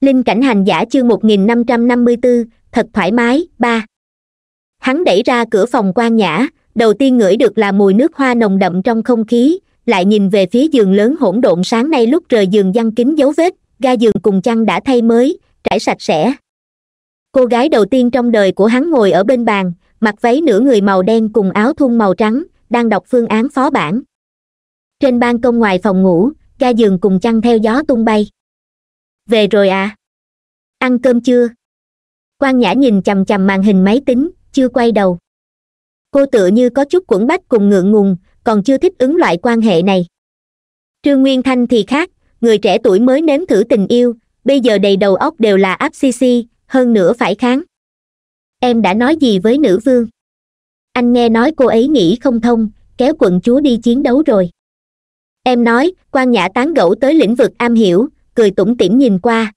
linh cảnh hành giả chương một nghìn năm trăm năm mươi bốn thật thoải mái ba hắn đẩy ra cửa phòng quan nhã đầu tiên ngửi được là mùi nước hoa nồng đậm trong không khí lại nhìn về phía giường lớn hỗn độn sáng nay lúc trời giường giăng kính dấu vết ga giường cùng chăn đã thay mới trải sạch sẽ cô gái đầu tiên trong đời của hắn ngồi ở bên bàn mặc váy nửa người màu đen cùng áo thun màu trắng đang đọc phương án phó bản trên ban công ngoài phòng ngủ ga giường cùng chăn theo gió tung bay về rồi à ăn cơm chưa quan nhã nhìn chằm chằm màn hình máy tính chưa quay đầu cô tựa như có chút quẩn bách cùng ngượng ngùng còn chưa thích ứng loại quan hệ này trương nguyên thanh thì khác người trẻ tuổi mới nếm thử tình yêu bây giờ đầy đầu óc đều là áp xì xì hơn nữa phải kháng em đã nói gì với nữ vương anh nghe nói cô ấy nghĩ không thông kéo quận chúa đi chiến đấu rồi em nói quan nhã tán gẫu tới lĩnh vực am hiểu cười tủm tỉm nhìn qua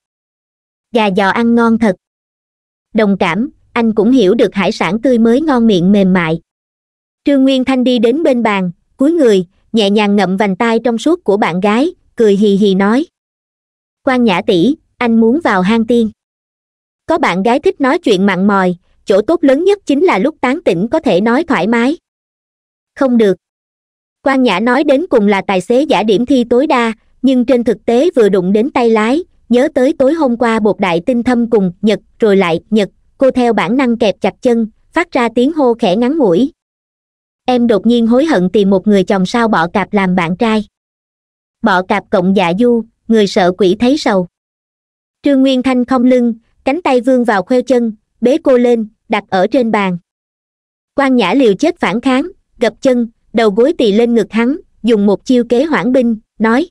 gà giò ăn ngon thật đồng cảm anh cũng hiểu được hải sản tươi mới ngon miệng mềm mại trương nguyên thanh đi đến bên bàn cúi người nhẹ nhàng ngậm vành tay trong suốt của bạn gái cười hì hì nói quan nhã tỷ anh muốn vào hang tiên có bạn gái thích nói chuyện mặn mòi chỗ tốt lớn nhất chính là lúc tán tỉnh có thể nói thoải mái không được quan nhã nói đến cùng là tài xế giả điểm thi tối đa nhưng trên thực tế vừa đụng đến tay lái nhớ tới tối hôm qua bột đại tinh thâm cùng nhật rồi lại nhật cô theo bản năng kẹp chặt chân phát ra tiếng hô khẽ ngắn ngủi em đột nhiên hối hận tìm một người chồng sao bọ cạp làm bạn trai bọ cạp cộng dạ du người sợ quỷ thấy sầu trương nguyên thanh không lưng cánh tay vươn vào khoeo chân bế cô lên đặt ở trên bàn quan nhã liều chết phản kháng gập chân đầu gối tì lên ngực hắn dùng một chiêu kế hoãn binh nói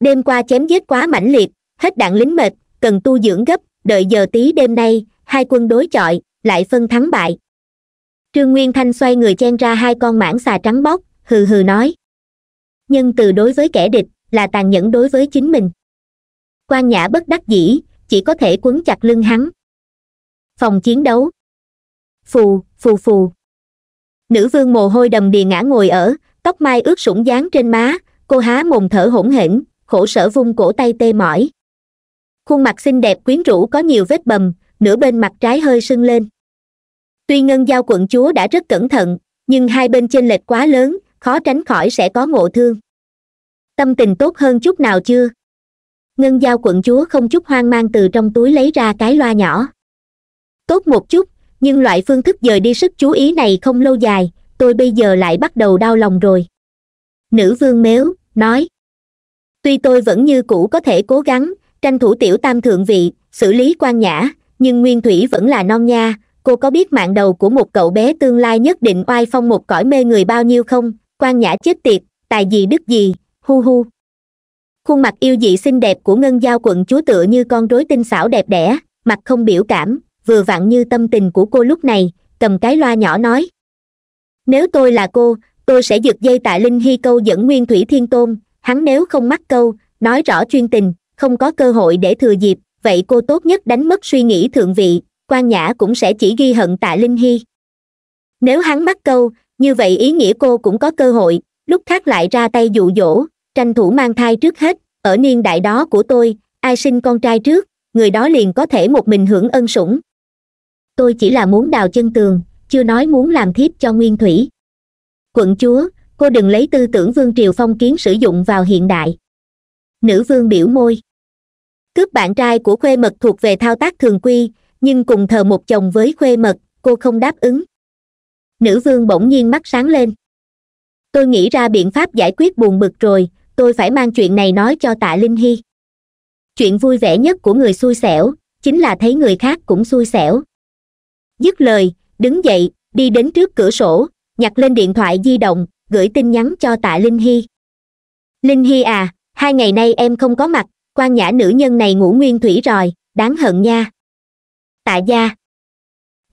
đêm qua chém giết quá mãnh liệt hết đạn lính mệt cần tu dưỡng gấp đợi giờ tí đêm nay hai quân đối chọi lại phân thắng bại trương nguyên thanh xoay người chen ra hai con mãn xà trắng bóc hừ hừ nói nhân từ đối với kẻ địch là tàn nhẫn đối với chính mình quan nhã bất đắc dĩ chỉ có thể quấn chặt lưng hắn phòng chiến đấu phù phù phù nữ vương mồ hôi đầm đìa ngã ngồi ở tóc mai ướt sũng dáng trên má cô há mồm thở hổn hển khổ sở vung cổ tay tê mỏi khuôn mặt xinh đẹp quyến rũ có nhiều vết bầm nửa bên mặt trái hơi sưng lên tuy ngân giao quận chúa đã rất cẩn thận nhưng hai bên chênh lệch quá lớn khó tránh khỏi sẽ có ngộ thương tâm tình tốt hơn chút nào chưa ngân giao quận chúa không chút hoang mang từ trong túi lấy ra cái loa nhỏ tốt một chút nhưng loại phương thức dời đi sức chú ý này không lâu dài tôi bây giờ lại bắt đầu đau lòng rồi nữ vương mếu nói tuy tôi vẫn như cũ có thể cố gắng tranh thủ tiểu tam thượng vị xử lý quan nhã nhưng nguyên thủy vẫn là non nha cô có biết mạng đầu của một cậu bé tương lai nhất định oai phong một cõi mê người bao nhiêu không quan nhã chết tiệt tài gì đức gì hu hu khuôn mặt yêu dị xinh đẹp của ngân giao quận chúa tựa như con rối tinh xảo đẹp đẽ mặt không biểu cảm vừa vặn như tâm tình của cô lúc này cầm cái loa nhỏ nói nếu tôi là cô tôi sẽ giật dây tại linh hy câu dẫn nguyên thủy thiên tôn hắn nếu không mắc câu nói rõ chuyên tình không có cơ hội để thừa dịp vậy cô tốt nhất đánh mất suy nghĩ thượng vị quan nhã cũng sẽ chỉ ghi hận tạ linh hy nếu hắn mắc câu như vậy ý nghĩa cô cũng có cơ hội lúc khác lại ra tay dụ dỗ tranh thủ mang thai trước hết ở niên đại đó của tôi ai sinh con trai trước người đó liền có thể một mình hưởng ân sủng tôi chỉ là muốn đào chân tường chưa nói muốn làm thiếp cho nguyên thủy quận chúa cô đừng lấy tư tưởng vương triều phong kiến sử dụng vào hiện đại nữ vương biểu môi cướp bạn trai của khuê mật thuộc về thao tác thường quy nhưng cùng thờ một chồng với khuê mật cô không đáp ứng nữ vương bỗng nhiên mắt sáng lên tôi nghĩ ra biện pháp giải quyết buồn bực rồi tôi phải mang chuyện này nói cho tạ linh hy chuyện vui vẻ nhất của người xui xẻo chính là thấy người khác cũng xui xẻo dứt lời đứng dậy đi đến trước cửa sổ nhặt lên điện thoại di động gửi tin nhắn cho tạ linh hy linh hy à hai ngày nay em không có mặt quan nhã nữ nhân này ngủ nguyên thủy rồi đáng hận nha tạ gia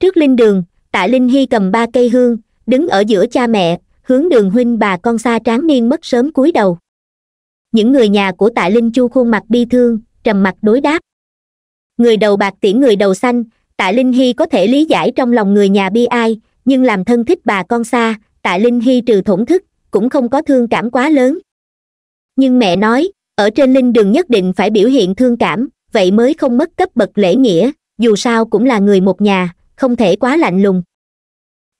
trước linh đường tạ linh hy cầm ba cây hương đứng ở giữa cha mẹ hướng đường huynh bà con xa tráng niên mất sớm cúi đầu những người nhà của tạ linh chu khuôn mặt bi thương trầm mặt đối đáp người đầu bạc tiễn người đầu xanh tạ linh hy có thể lý giải trong lòng người nhà bi ai nhưng làm thân thích bà con xa tạ linh hy trừ thổn thức cũng không có thương cảm quá lớn nhưng mẹ nói ở trên linh đường nhất định phải biểu hiện thương cảm vậy mới không mất cấp bậc lễ nghĩa dù sao cũng là người một nhà không thể quá lạnh lùng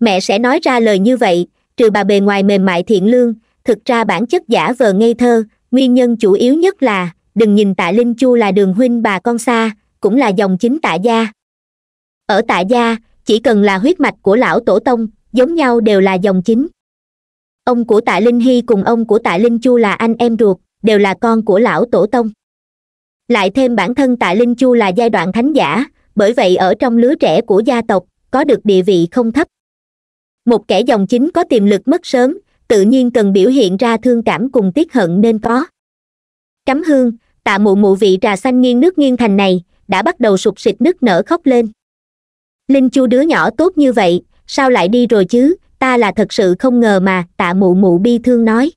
mẹ sẽ nói ra lời như vậy trừ bà bề ngoài mềm mại thiện lương thực ra bản chất giả vờ ngây thơ nguyên nhân chủ yếu nhất là đừng nhìn tạ linh chu là đường huynh bà con xa cũng là dòng chính tạ gia ở tạ gia chỉ cần là huyết mạch của lão tổ tông giống nhau đều là dòng chính ông của tạ linh hy cùng ông của tạ linh chu là anh em ruột đều là con của lão tổ tông lại thêm bản thân tạ linh chu là giai đoạn thánh giả bởi vậy ở trong lứa trẻ của gia tộc có được địa vị không thấp một kẻ dòng chính có tiềm lực mất sớm tự nhiên cần biểu hiện ra thương cảm cùng tiếc hận nên có cắm hương tạ mụ mụ vị trà xanh nghiêng nước nghiêng thành này đã bắt đầu sụp sịt nước nở khóc lên linh chu đứa nhỏ tốt như vậy sao lại đi rồi chứ ta là thật sự không ngờ mà tạ mụ mụ bi thương nói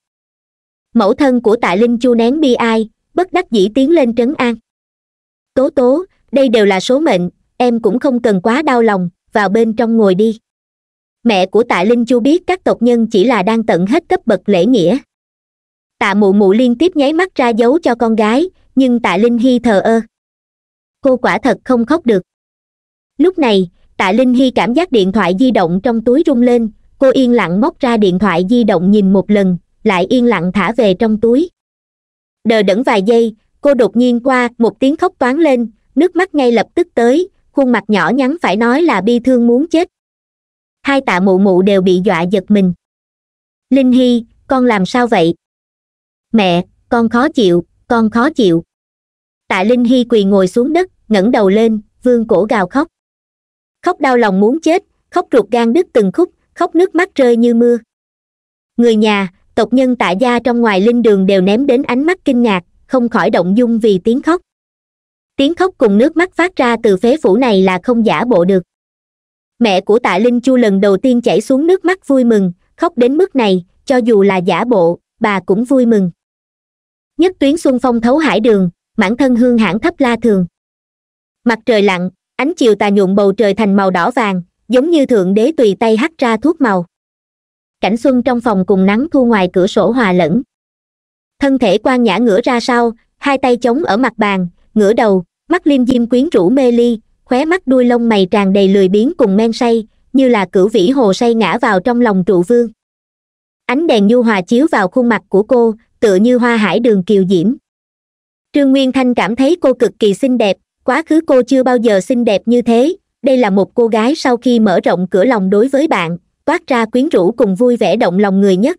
mẫu thân của tạ linh chu nén bi ai bất đắc dĩ tiến lên trấn an tố tố đây đều là số mệnh em cũng không cần quá đau lòng vào bên trong ngồi đi mẹ của tạ linh chu biết các tộc nhân chỉ là đang tận hết cấp bậc lễ nghĩa tạ mụ mụ liên tiếp nháy mắt ra dấu cho con gái nhưng tạ linh hy thờ ơ cô quả thật không khóc được lúc này tạ linh hy cảm giác điện thoại di động trong túi rung lên cô yên lặng móc ra điện thoại di động nhìn một lần lại yên lặng thả về trong túi đờ đẫn vài giây cô đột nhiên qua một tiếng khóc toán lên nước mắt ngay lập tức tới khuôn mặt nhỏ nhắn phải nói là bi thương muốn chết hai tạ mụ mụ đều bị dọa giật mình linh hy con làm sao vậy mẹ con khó chịu con khó chịu tạ linh hy quỳ ngồi xuống đất ngẩng đầu lên vương cổ gào khóc khóc đau lòng muốn chết khóc ruột gan đứt từng khúc khóc nước mắt rơi như mưa người nhà tộc nhân tạ gia trong ngoài linh đường đều ném đến ánh mắt kinh ngạc không khỏi động dung vì tiếng khóc tiếng khóc cùng nước mắt phát ra từ phế phủ này là không giả bộ được mẹ của tạ linh chu lần đầu tiên chảy xuống nước mắt vui mừng khóc đến mức này cho dù là giả bộ bà cũng vui mừng nhất tuyến xuân phong thấu hải đường mãn thân hương hãn thấp la thường mặt trời lặn ánh chiều tà nhuộm bầu trời thành màu đỏ vàng giống như thượng đế tùy tay hắt ra thuốc màu cảnh xuân trong phòng cùng nắng thu ngoài cửa sổ hòa lẫn thân thể quan nhã ngửa ra sau hai tay chống ở mặt bàn ngửa đầu mắt liêm diêm quyến rũ mê ly khóe mắt đuôi lông mày tràn đầy lười biếng cùng men say như là cửu vĩ hồ say ngã vào trong lòng trụ vương ánh đèn nhu hòa chiếu vào khuôn mặt của cô tựa như hoa hải đường kiều diễm trương nguyên thanh cảm thấy cô cực kỳ xinh đẹp quá khứ cô chưa bao giờ xinh đẹp như thế đây là một cô gái sau khi mở rộng cửa lòng đối với bạn toát ra quyến rũ cùng vui vẻ động lòng người nhất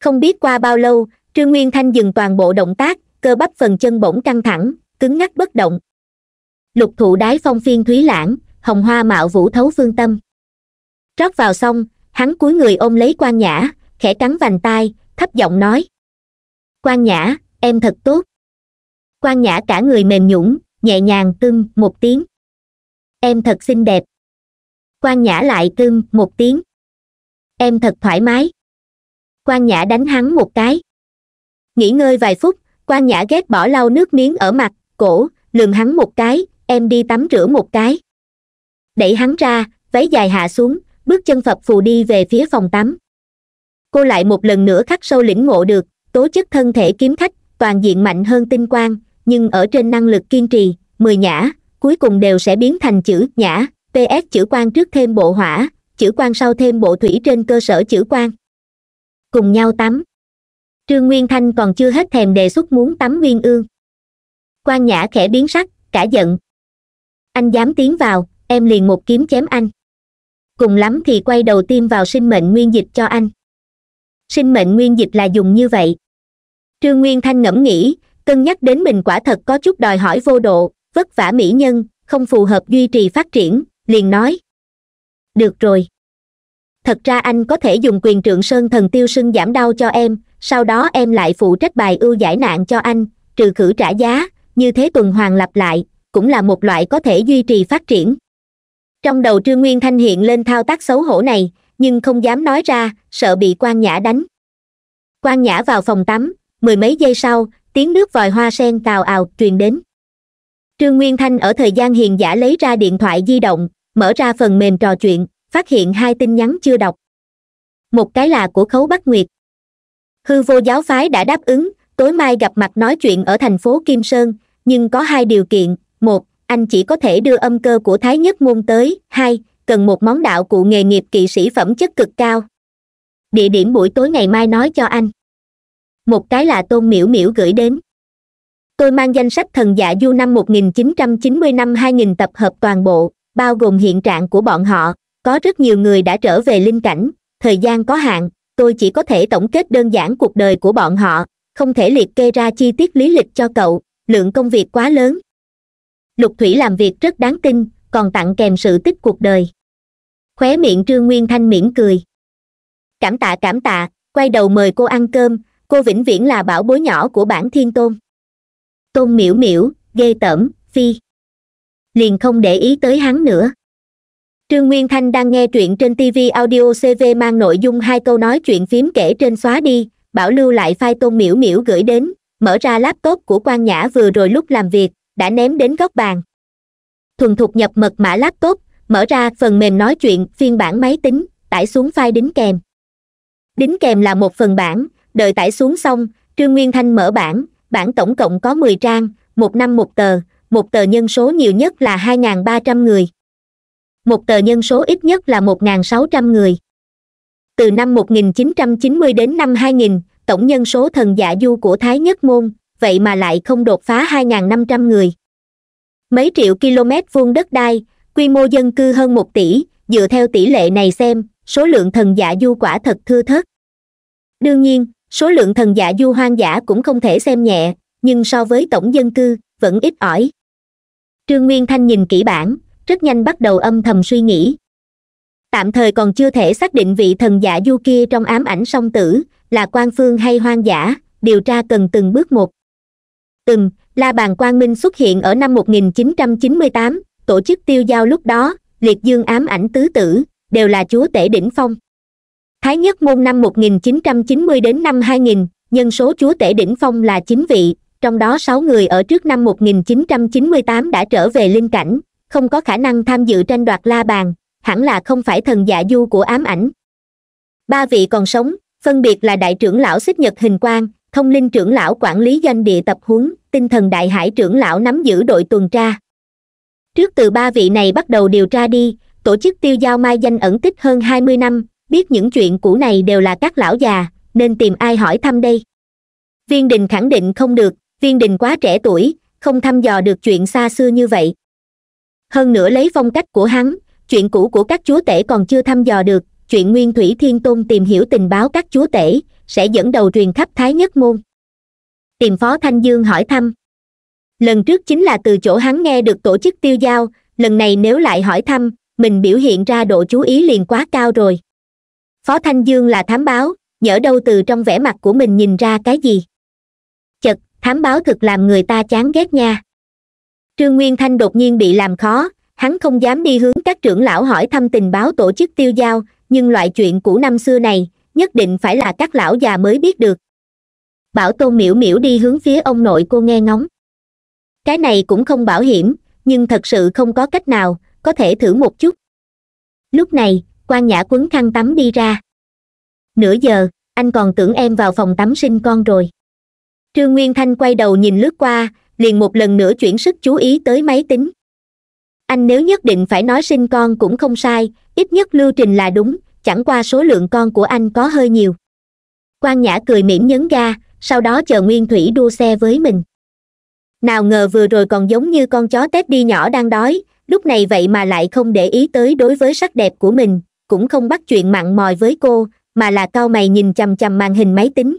không biết qua bao lâu trương nguyên thanh dừng toàn bộ động tác cơ bắp phần chân bỗng căng thẳng cứng ngắc bất động lục thụ đái phong phiên thúy lãng hồng hoa mạo vũ thấu phương tâm rót vào xong hắn cúi người ôm lấy quan nhã khẽ cắn vành tai thấp giọng nói quan nhã em thật tốt quan nhã cả người mềm nhũn nhẹ nhàng cưng một tiếng em thật xinh đẹp quan nhã lại cưng một tiếng em thật thoải mái quan nhã đánh hắn một cái nghỉ ngơi vài phút quan nhã ghét bỏ lau nước miếng ở mặt cổ lườm hắn một cái em đi tắm rửa một cái đẩy hắn ra váy dài hạ xuống bước chân phập phù đi về phía phòng tắm cô lại một lần nữa khắc sâu lĩnh ngộ được tố chất thân thể kiếm khách toàn diện mạnh hơn tinh quang nhưng ở trên năng lực kiên trì mười nhã cuối cùng đều sẽ biến thành chữ nhã ps chữ quan trước thêm bộ hỏa chữ quan sau thêm bộ thủy trên cơ sở chữ quan cùng nhau tắm trương nguyên thanh còn chưa hết thèm đề xuất muốn tắm nguyên ương quan nhã khẽ biến sắc cả giận anh dám tiến vào em liền một kiếm chém anh cùng lắm thì quay đầu tiêm vào sinh mệnh nguyên dịch cho anh sinh mệnh nguyên dịch là dùng như vậy trương nguyên thanh ngẫm nghĩ cân nhắc đến mình quả thật có chút đòi hỏi vô độ vất vả mỹ nhân không phù hợp duy trì phát triển liền nói được rồi thật ra anh có thể dùng quyền trượng sơn thần tiêu sưng giảm đau cho em sau đó em lại phụ trách bài ưu giải nạn cho anh trừ khử trả giá như thế tuần hoàn lặp lại cũng là một loại có thể duy trì phát triển trong đầu trương nguyên thanh hiện lên thao tác xấu hổ này nhưng không dám nói ra sợ bị quan nhã đánh quan nhã vào phòng tắm mười mấy giây sau tiếng nước vòi hoa sen tào ào truyền đến trương nguyên thanh ở thời gian hiền giả lấy ra điện thoại di động mở ra phần mềm trò chuyện phát hiện hai tin nhắn chưa đọc một cái là của khấu bắc nguyệt hư vô giáo phái đã đáp ứng tối mai gặp mặt nói chuyện ở thành phố kim sơn nhưng có hai điều kiện một anh chỉ có thể đưa âm cơ của thái nhất môn tới hai cần một món đạo cụ nghề nghiệp kỵ sĩ phẩm chất cực cao địa điểm buổi tối ngày mai nói cho anh một cái là tôn miễu miễu gửi đến tôi mang danh sách thần dạ du năm 1990 năm 2000 tập hợp toàn bộ bao gồm hiện trạng của bọn họ có rất nhiều người đã trở về linh cảnh thời gian có hạn tôi chỉ có thể tổng kết đơn giản cuộc đời của bọn họ không thể liệt kê ra chi tiết lý lịch cho cậu lượng công việc quá lớn lục thủy làm việc rất đáng tin còn tặng kèm sự tích cuộc đời khóe miệng trương nguyên thanh mỉm cười cảm tạ cảm tạ quay đầu mời cô ăn cơm cô vĩnh viễn là bảo bối nhỏ của bản thiên tôn tôn miễu miễu ghê tởm phi liền không để ý tới hắn nữa trương nguyên thanh đang nghe truyện trên tv audio cv mang nội dung hai câu nói chuyện phím kể trên xóa đi bảo lưu lại file tôn miễu miễu gửi đến mở ra laptop của quan nhã vừa rồi lúc làm việc đã ném đến góc bàn thuần thục nhập mật mã laptop mở ra phần mềm nói chuyện phiên bản máy tính tải xuống file đính kèm đính kèm là một phần bản đợi tải xuống xong trương nguyên thanh mở bản bản tổng cộng có mười trang một năm một tờ một tờ nhân số nhiều nhất là hai n ba trăm người một tờ nhân số ít nhất là một n sáu trăm người từ năm 1990 đến năm 2000, tổng nhân số thần dạ du của Thái Nhất Môn, vậy mà lại không đột phá 2.500 người. Mấy triệu km vuông đất đai, quy mô dân cư hơn 1 tỷ, dựa theo tỷ lệ này xem, số lượng thần dạ du quả thật thưa thớt. Đương nhiên, số lượng thần giả du hoang dã cũng không thể xem nhẹ nhưng so với tổng dân cư vẫn ít ỏi trương nguyên thanh nhìn kỹ bản rất nhanh bắt đầu âm thầm suy nghĩ tạm thời còn chưa thể xác định vị thần giả du kia trong ám ảnh song tử là quan phương hay hoang dã điều tra cần từng bước một từng la bàn quang minh xuất hiện ở năm 1998, tổ chức tiêu giao lúc đó liệt dương ám ảnh tứ tử đều là chúa tể đỉnh phong thái nhất môn năm 1990 đến năm 2000, nhân số chúa tể đỉnh phong là chín vị trong đó sáu người ở trước năm 1998 đã trở về linh cảnh không có khả năng tham dự tranh đoạt la bàn hẳn là không phải thần dạ du của ám ảnh ba vị còn sống phân biệt là đại trưởng lão xích nhật hình quang thông linh trưởng lão quản lý doanh địa tập huấn tinh thần đại hải trưởng lão nắm giữ đội tuần tra trước từ ba vị này bắt đầu điều tra đi tổ chức tiêu giao mai danh ẩn tích hơn hai mươi năm biết những chuyện cũ này đều là các lão già nên tìm ai hỏi thăm đây viên đình khẳng định không được viên đình quá trẻ tuổi không thăm dò được chuyện xa xưa như vậy hơn nữa lấy phong cách của hắn chuyện cũ của các chúa tể còn chưa thăm dò được chuyện nguyên thủy thiên tôn tìm hiểu tình báo các chúa tể sẽ dẫn đầu truyền khắp thái nhất môn tìm phó thanh dương hỏi thăm lần trước chính là từ chỗ hắn nghe được tổ chức tiêu giao lần này nếu lại hỏi thăm mình biểu hiện ra độ chú ý liền quá cao rồi phó thanh dương là thám báo nhỡ đâu từ trong vẻ mặt của mình nhìn ra cái gì chật thám báo thực làm người ta chán ghét nha trương nguyên thanh đột nhiên bị làm khó hắn không dám đi hướng các trưởng lão hỏi thăm tình báo tổ chức tiêu giao nhưng loại chuyện cũ năm xưa này nhất định phải là các lão già mới biết được bảo tôn miễu miễu đi hướng phía ông nội cô nghe ngóng cái này cũng không bảo hiểm nhưng thật sự không có cách nào có thể thử một chút lúc này quan nhã quấn khăn tắm đi ra nửa giờ anh còn tưởng em vào phòng tắm sinh con rồi trương nguyên thanh quay đầu nhìn lướt qua liền một lần nữa chuyển sức chú ý tới máy tính anh nếu nhất định phải nói sinh con cũng không sai ít nhất lưu trình là đúng chẳng qua số lượng con của anh có hơi nhiều quan nhã cười mỉm nhấn ga sau đó chờ nguyên thủy đua xe với mình nào ngờ vừa rồi còn giống như con chó tép đi nhỏ đang đói lúc này vậy mà lại không để ý tới đối với sắc đẹp của mình cũng không bắt chuyện mặn mòi với cô mà là cao mày nhìn chằm chằm màn hình máy tính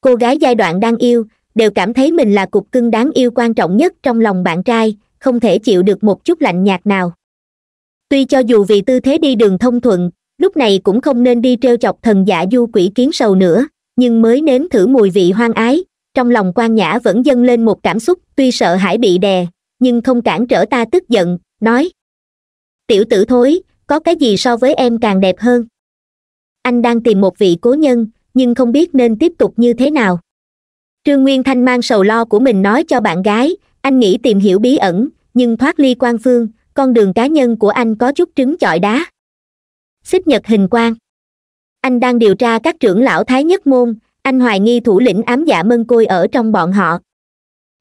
cô gái giai đoạn đang yêu đều cảm thấy mình là cục cưng đáng yêu quan trọng nhất trong lòng bạn trai không thể chịu được một chút lạnh nhạt nào tuy cho dù vì tư thế đi đường thông thuận lúc này cũng không nên đi treo chọc thần giả du quỷ kiến sầu nữa nhưng mới nếm thử mùi vị hoang ái trong lòng quan nhã vẫn dâng lên một cảm xúc tuy sợ hãi bị đè nhưng không cản trở ta tức giận nói tiểu tử thối có cái gì so với em càng đẹp hơn anh đang tìm một vị cố nhân nhưng không biết nên tiếp tục như thế nào trương nguyên thanh mang sầu lo của mình nói cho bạn gái anh nghĩ tìm hiểu bí ẩn nhưng thoát ly quan phương con đường cá nhân của anh có chút trứng chọi đá xích nhật hình quang anh đang điều tra các trưởng lão thái nhất môn anh hoài nghi thủ lĩnh ám dạ mân côi ở trong bọn họ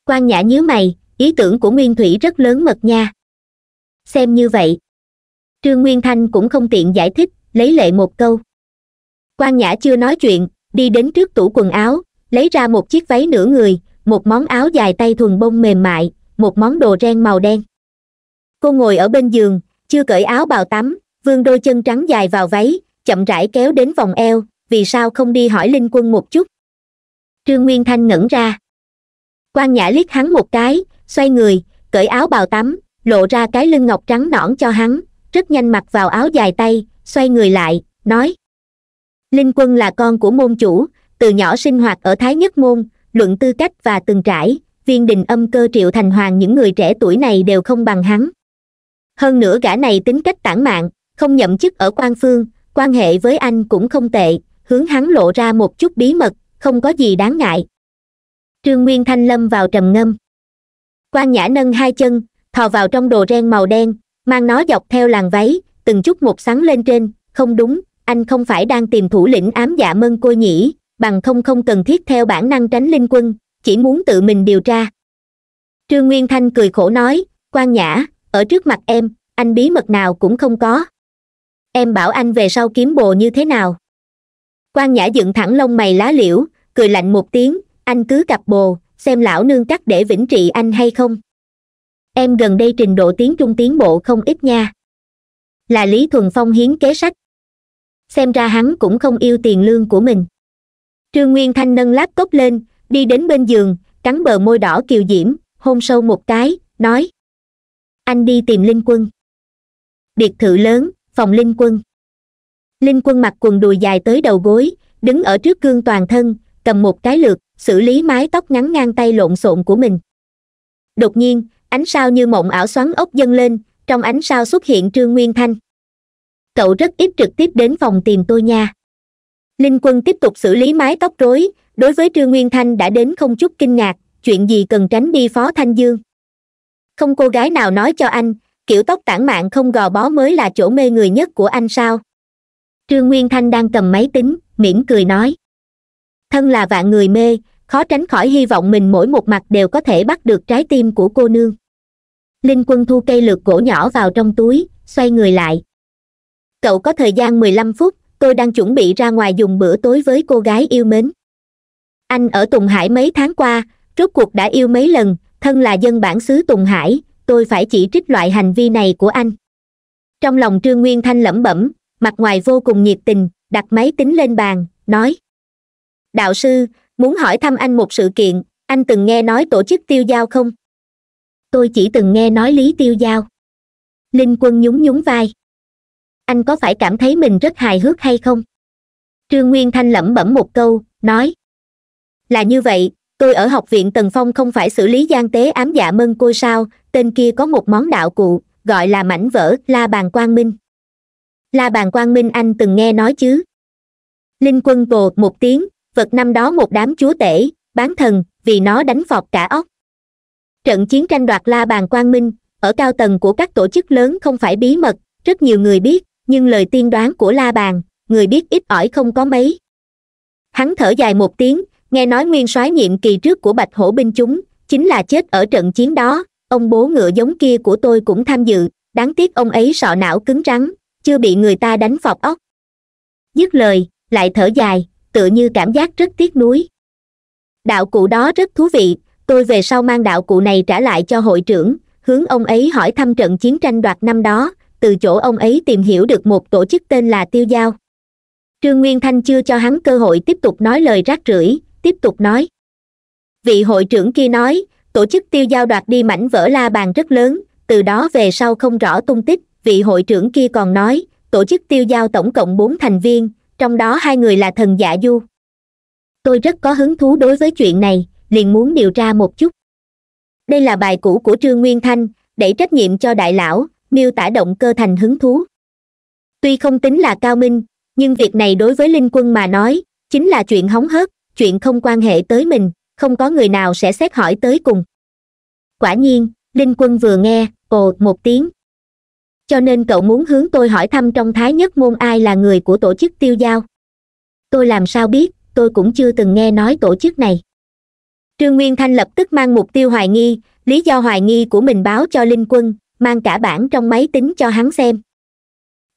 quan nhã nhíu mày ý tưởng của nguyên thủy rất lớn mật nha xem như vậy trương nguyên thanh cũng không tiện giải thích lấy lệ một câu quan nhã chưa nói chuyện đi đến trước tủ quần áo lấy ra một chiếc váy nửa người một món áo dài tay thuần bông mềm mại một món đồ ren màu đen cô ngồi ở bên giường chưa cởi áo bào tắm vương đôi chân trắng dài vào váy chậm rãi kéo đến vòng eo vì sao không đi hỏi linh quân một chút trương nguyên thanh ngẩn ra quan nhã liếc hắn một cái xoay người cởi áo bào tắm lộ ra cái lưng ngọc trắng nõn cho hắn rất nhanh mặc vào áo dài tay xoay người lại nói linh quân là con của môn chủ từ nhỏ sinh hoạt ở thái nhất môn luận tư cách và từng trải viên đình âm cơ triệu thành hoàng những người trẻ tuổi này đều không bằng hắn hơn nữa gã này tính cách tản mạn không nhậm chức ở quan phương quan hệ với anh cũng không tệ hướng hắn lộ ra một chút bí mật không có gì đáng ngại trương nguyên thanh lâm vào trầm ngâm quan nhã nâng hai chân thò vào trong đồ ren màu đen mang nó dọc theo làng váy từng chút một sáng lên trên không đúng anh không phải đang tìm thủ lĩnh ám dạ mân côi nhỉ bằng không không cần thiết theo bản năng tránh linh quân chỉ muốn tự mình điều tra trương nguyên thanh cười khổ nói quan nhã ở trước mặt em anh bí mật nào cũng không có em bảo anh về sau kiếm bồ như thế nào quan nhã dựng thẳng lông mày lá liễu cười lạnh một tiếng anh cứ cặp bồ xem lão nương cắt để vĩnh trị anh hay không em gần đây trình độ tiếng trung tiến bộ không ít nha là lý thuần phong hiến kế sách xem ra hắn cũng không yêu tiền lương của mình trương nguyên thanh nâng lát laptop lên đi đến bên giường cắn bờ môi đỏ kiều diễm hôn sâu một cái nói anh đi tìm linh quân biệt thự lớn phòng linh quân linh quân mặc quần đùi dài tới đầu gối đứng ở trước gương toàn thân cầm một cái lược xử lý mái tóc ngắn ngang tay lộn xộn của mình đột nhiên ánh sao như mộng ảo xoắn ốc dâng lên trong ánh sao xuất hiện trương nguyên thanh cậu rất ít trực tiếp đến phòng tìm tôi nha linh quân tiếp tục xử lý mái tóc rối đối với trương nguyên thanh đã đến không chút kinh ngạc chuyện gì cần tránh đi phó thanh dương không cô gái nào nói cho anh kiểu tóc tản mạn không gò bó mới là chỗ mê người nhất của anh sao trương nguyên thanh đang cầm máy tính mỉm cười nói thân là vạn người mê khó tránh khỏi hy vọng mình mỗi một mặt đều có thể bắt được trái tim của cô nương linh quân thu cây lược gỗ nhỏ vào trong túi xoay người lại cậu có thời gian mười lăm phút tôi đang chuẩn bị ra ngoài dùng bữa tối với cô gái yêu mến anh ở tùng hải mấy tháng qua rốt cuộc đã yêu mấy lần thân là dân bản xứ tùng hải tôi phải chỉ trích loại hành vi này của anh trong lòng trương nguyên thanh lẩm bẩm mặt ngoài vô cùng nhiệt tình đặt máy tính lên bàn nói đạo sư muốn hỏi thăm anh một sự kiện anh từng nghe nói tổ chức tiêu giao không tôi chỉ từng nghe nói lý tiêu giao linh quân nhún nhún vai anh có phải cảm thấy mình rất hài hước hay không trương nguyên thanh lẩm bẩm một câu nói là như vậy tôi ở học viện tần phong không phải xử lý gian tế ám dạ mân côi sao tên kia có một món đạo cụ gọi là mảnh vỡ la bàn quang minh la bàn quang minh anh từng nghe nói chứ linh quân gồ một tiếng vật năm đó một đám chúa tể bán thần vì nó đánh phọt cả ốc trận chiến tranh đoạt la bàn quang minh ở cao tầng của các tổ chức lớn không phải bí mật rất nhiều người biết nhưng lời tiên đoán của la bàn người biết ít ỏi không có mấy hắn thở dài một tiếng nghe nói nguyên soái nhiệm kỳ trước của bạch hổ binh chúng chính là chết ở trận chiến đó ông bố ngựa giống kia của tôi cũng tham dự đáng tiếc ông ấy sọ não cứng rắn chưa bị người ta đánh phọc óc dứt lời lại thở dài tựa như cảm giác rất tiếc nuối đạo cụ đó rất thú vị tôi về sau mang đạo cụ này trả lại cho hội trưởng hướng ông ấy hỏi thăm trận chiến tranh đoạt năm đó từ chỗ ông ấy tìm hiểu được một tổ chức tên là tiêu giao trương nguyên thanh chưa cho hắn cơ hội tiếp tục nói lời rác rưởi tiếp tục nói vị hội trưởng kia nói tổ chức tiêu giao đoạt đi mảnh vỡ la bàn rất lớn từ đó về sau không rõ tung tích vị hội trưởng kia còn nói tổ chức tiêu giao tổng cộng bốn thành viên trong đó hai người là thần dạ du tôi rất có hứng thú đối với chuyện này liền muốn điều tra một chút đây là bài cũ của trương nguyên thanh đẩy trách nhiệm cho đại lão miêu tả động cơ thành hứng thú tuy không tính là cao minh nhưng việc này đối với linh quân mà nói chính là chuyện hóng hớt chuyện không quan hệ tới mình không có người nào sẽ xét hỏi tới cùng quả nhiên linh quân vừa nghe ồ một tiếng cho nên cậu muốn hướng tôi hỏi thăm trong thái nhất môn ai là người của tổ chức tiêu giao tôi làm sao biết tôi cũng chưa từng nghe nói tổ chức này trương nguyên thanh lập tức mang mục tiêu hoài nghi lý do hoài nghi của mình báo cho linh quân mang cả bản trong máy tính cho hắn xem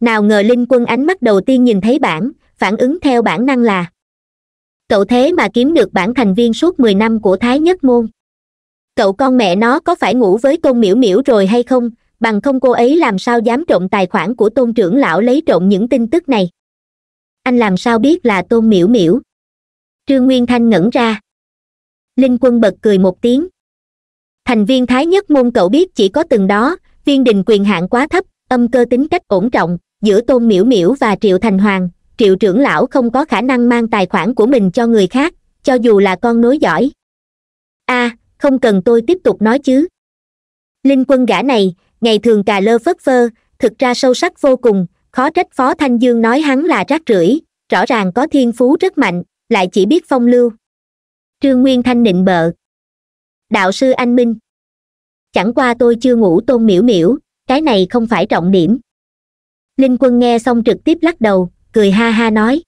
nào ngờ linh quân ánh mắt đầu tiên nhìn thấy bản phản ứng theo bản năng là cậu thế mà kiếm được bản thành viên suốt mười năm của thái nhất môn cậu con mẹ nó có phải ngủ với tôn miễu miễu rồi hay không bằng không cô ấy làm sao dám trộm tài khoản của tôn trưởng lão lấy trộm những tin tức này anh làm sao biết là tôn miễu miễu trương nguyên thanh ngẩn ra linh quân bật cười một tiếng thành viên thái nhất môn cậu biết chỉ có từng đó viên đình quyền hạn quá thấp âm cơ tính cách ổn trọng giữa tôn miễu miễu và triệu thành hoàng triệu trưởng lão không có khả năng mang tài khoản của mình cho người khác cho dù là con nối giỏi a à, không cần tôi tiếp tục nói chứ linh quân gã này ngày thường cà lơ phất phơ thực ra sâu sắc vô cùng khó trách phó thanh dương nói hắn là rác rưởi rõ ràng có thiên phú rất mạnh lại chỉ biết phong lưu trương nguyên thanh nịnh bợ đạo sư anh minh chẳng qua tôi chưa ngủ tôn miễu miễu cái này không phải trọng điểm linh quân nghe xong trực tiếp lắc đầu cười ha ha nói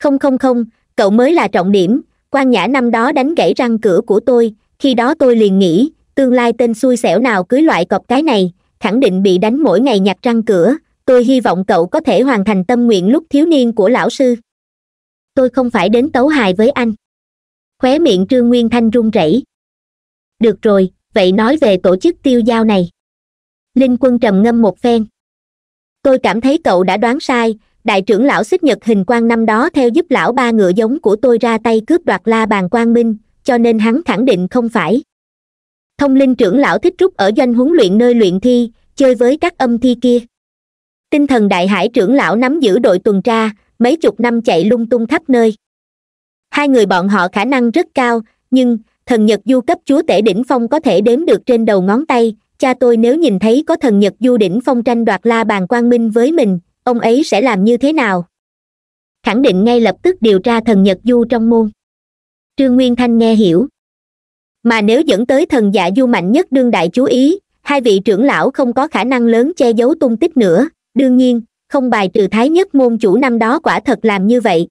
không không không cậu mới là trọng điểm quan nhã năm đó đánh gãy răng cửa của tôi khi đó tôi liền nghĩ tương lai tên xui xẻo nào cưới loại cọp cái này khẳng định bị đánh mỗi ngày nhặt răng cửa tôi hy vọng cậu có thể hoàn thành tâm nguyện lúc thiếu niên của lão sư tôi không phải đến tấu hài với anh khóe miệng trương nguyên thanh run rẩy được rồi vậy nói về tổ chức tiêu giao này linh quân trầm ngâm một phen tôi cảm thấy cậu đã đoán sai đại trưởng lão xích nhật hình quang năm đó theo giúp lão ba ngựa giống của tôi ra tay cướp đoạt la bàn quang minh cho nên hắn khẳng định không phải thông linh trưởng lão thích trúc ở doanh huấn luyện nơi luyện thi chơi với các âm thi kia tinh thần đại hải trưởng lão nắm giữ đội tuần tra mấy chục năm chạy lung tung khắp nơi hai người bọn họ khả năng rất cao nhưng thần nhật du cấp chúa tể đỉnh phong có thể đếm được trên đầu ngón tay cha tôi nếu nhìn thấy có thần nhật du đỉnh phong tranh đoạt la bàn quang minh với mình ông ấy sẽ làm như thế nào khẳng định ngay lập tức điều tra thần nhật du trong môn trương nguyên thanh nghe hiểu mà nếu dẫn tới thần dạ du mạnh nhất đương đại chú ý hai vị trưởng lão không có khả năng lớn che giấu tung tích nữa đương nhiên không bài trừ thái nhất môn chủ năm đó quả thật làm như vậy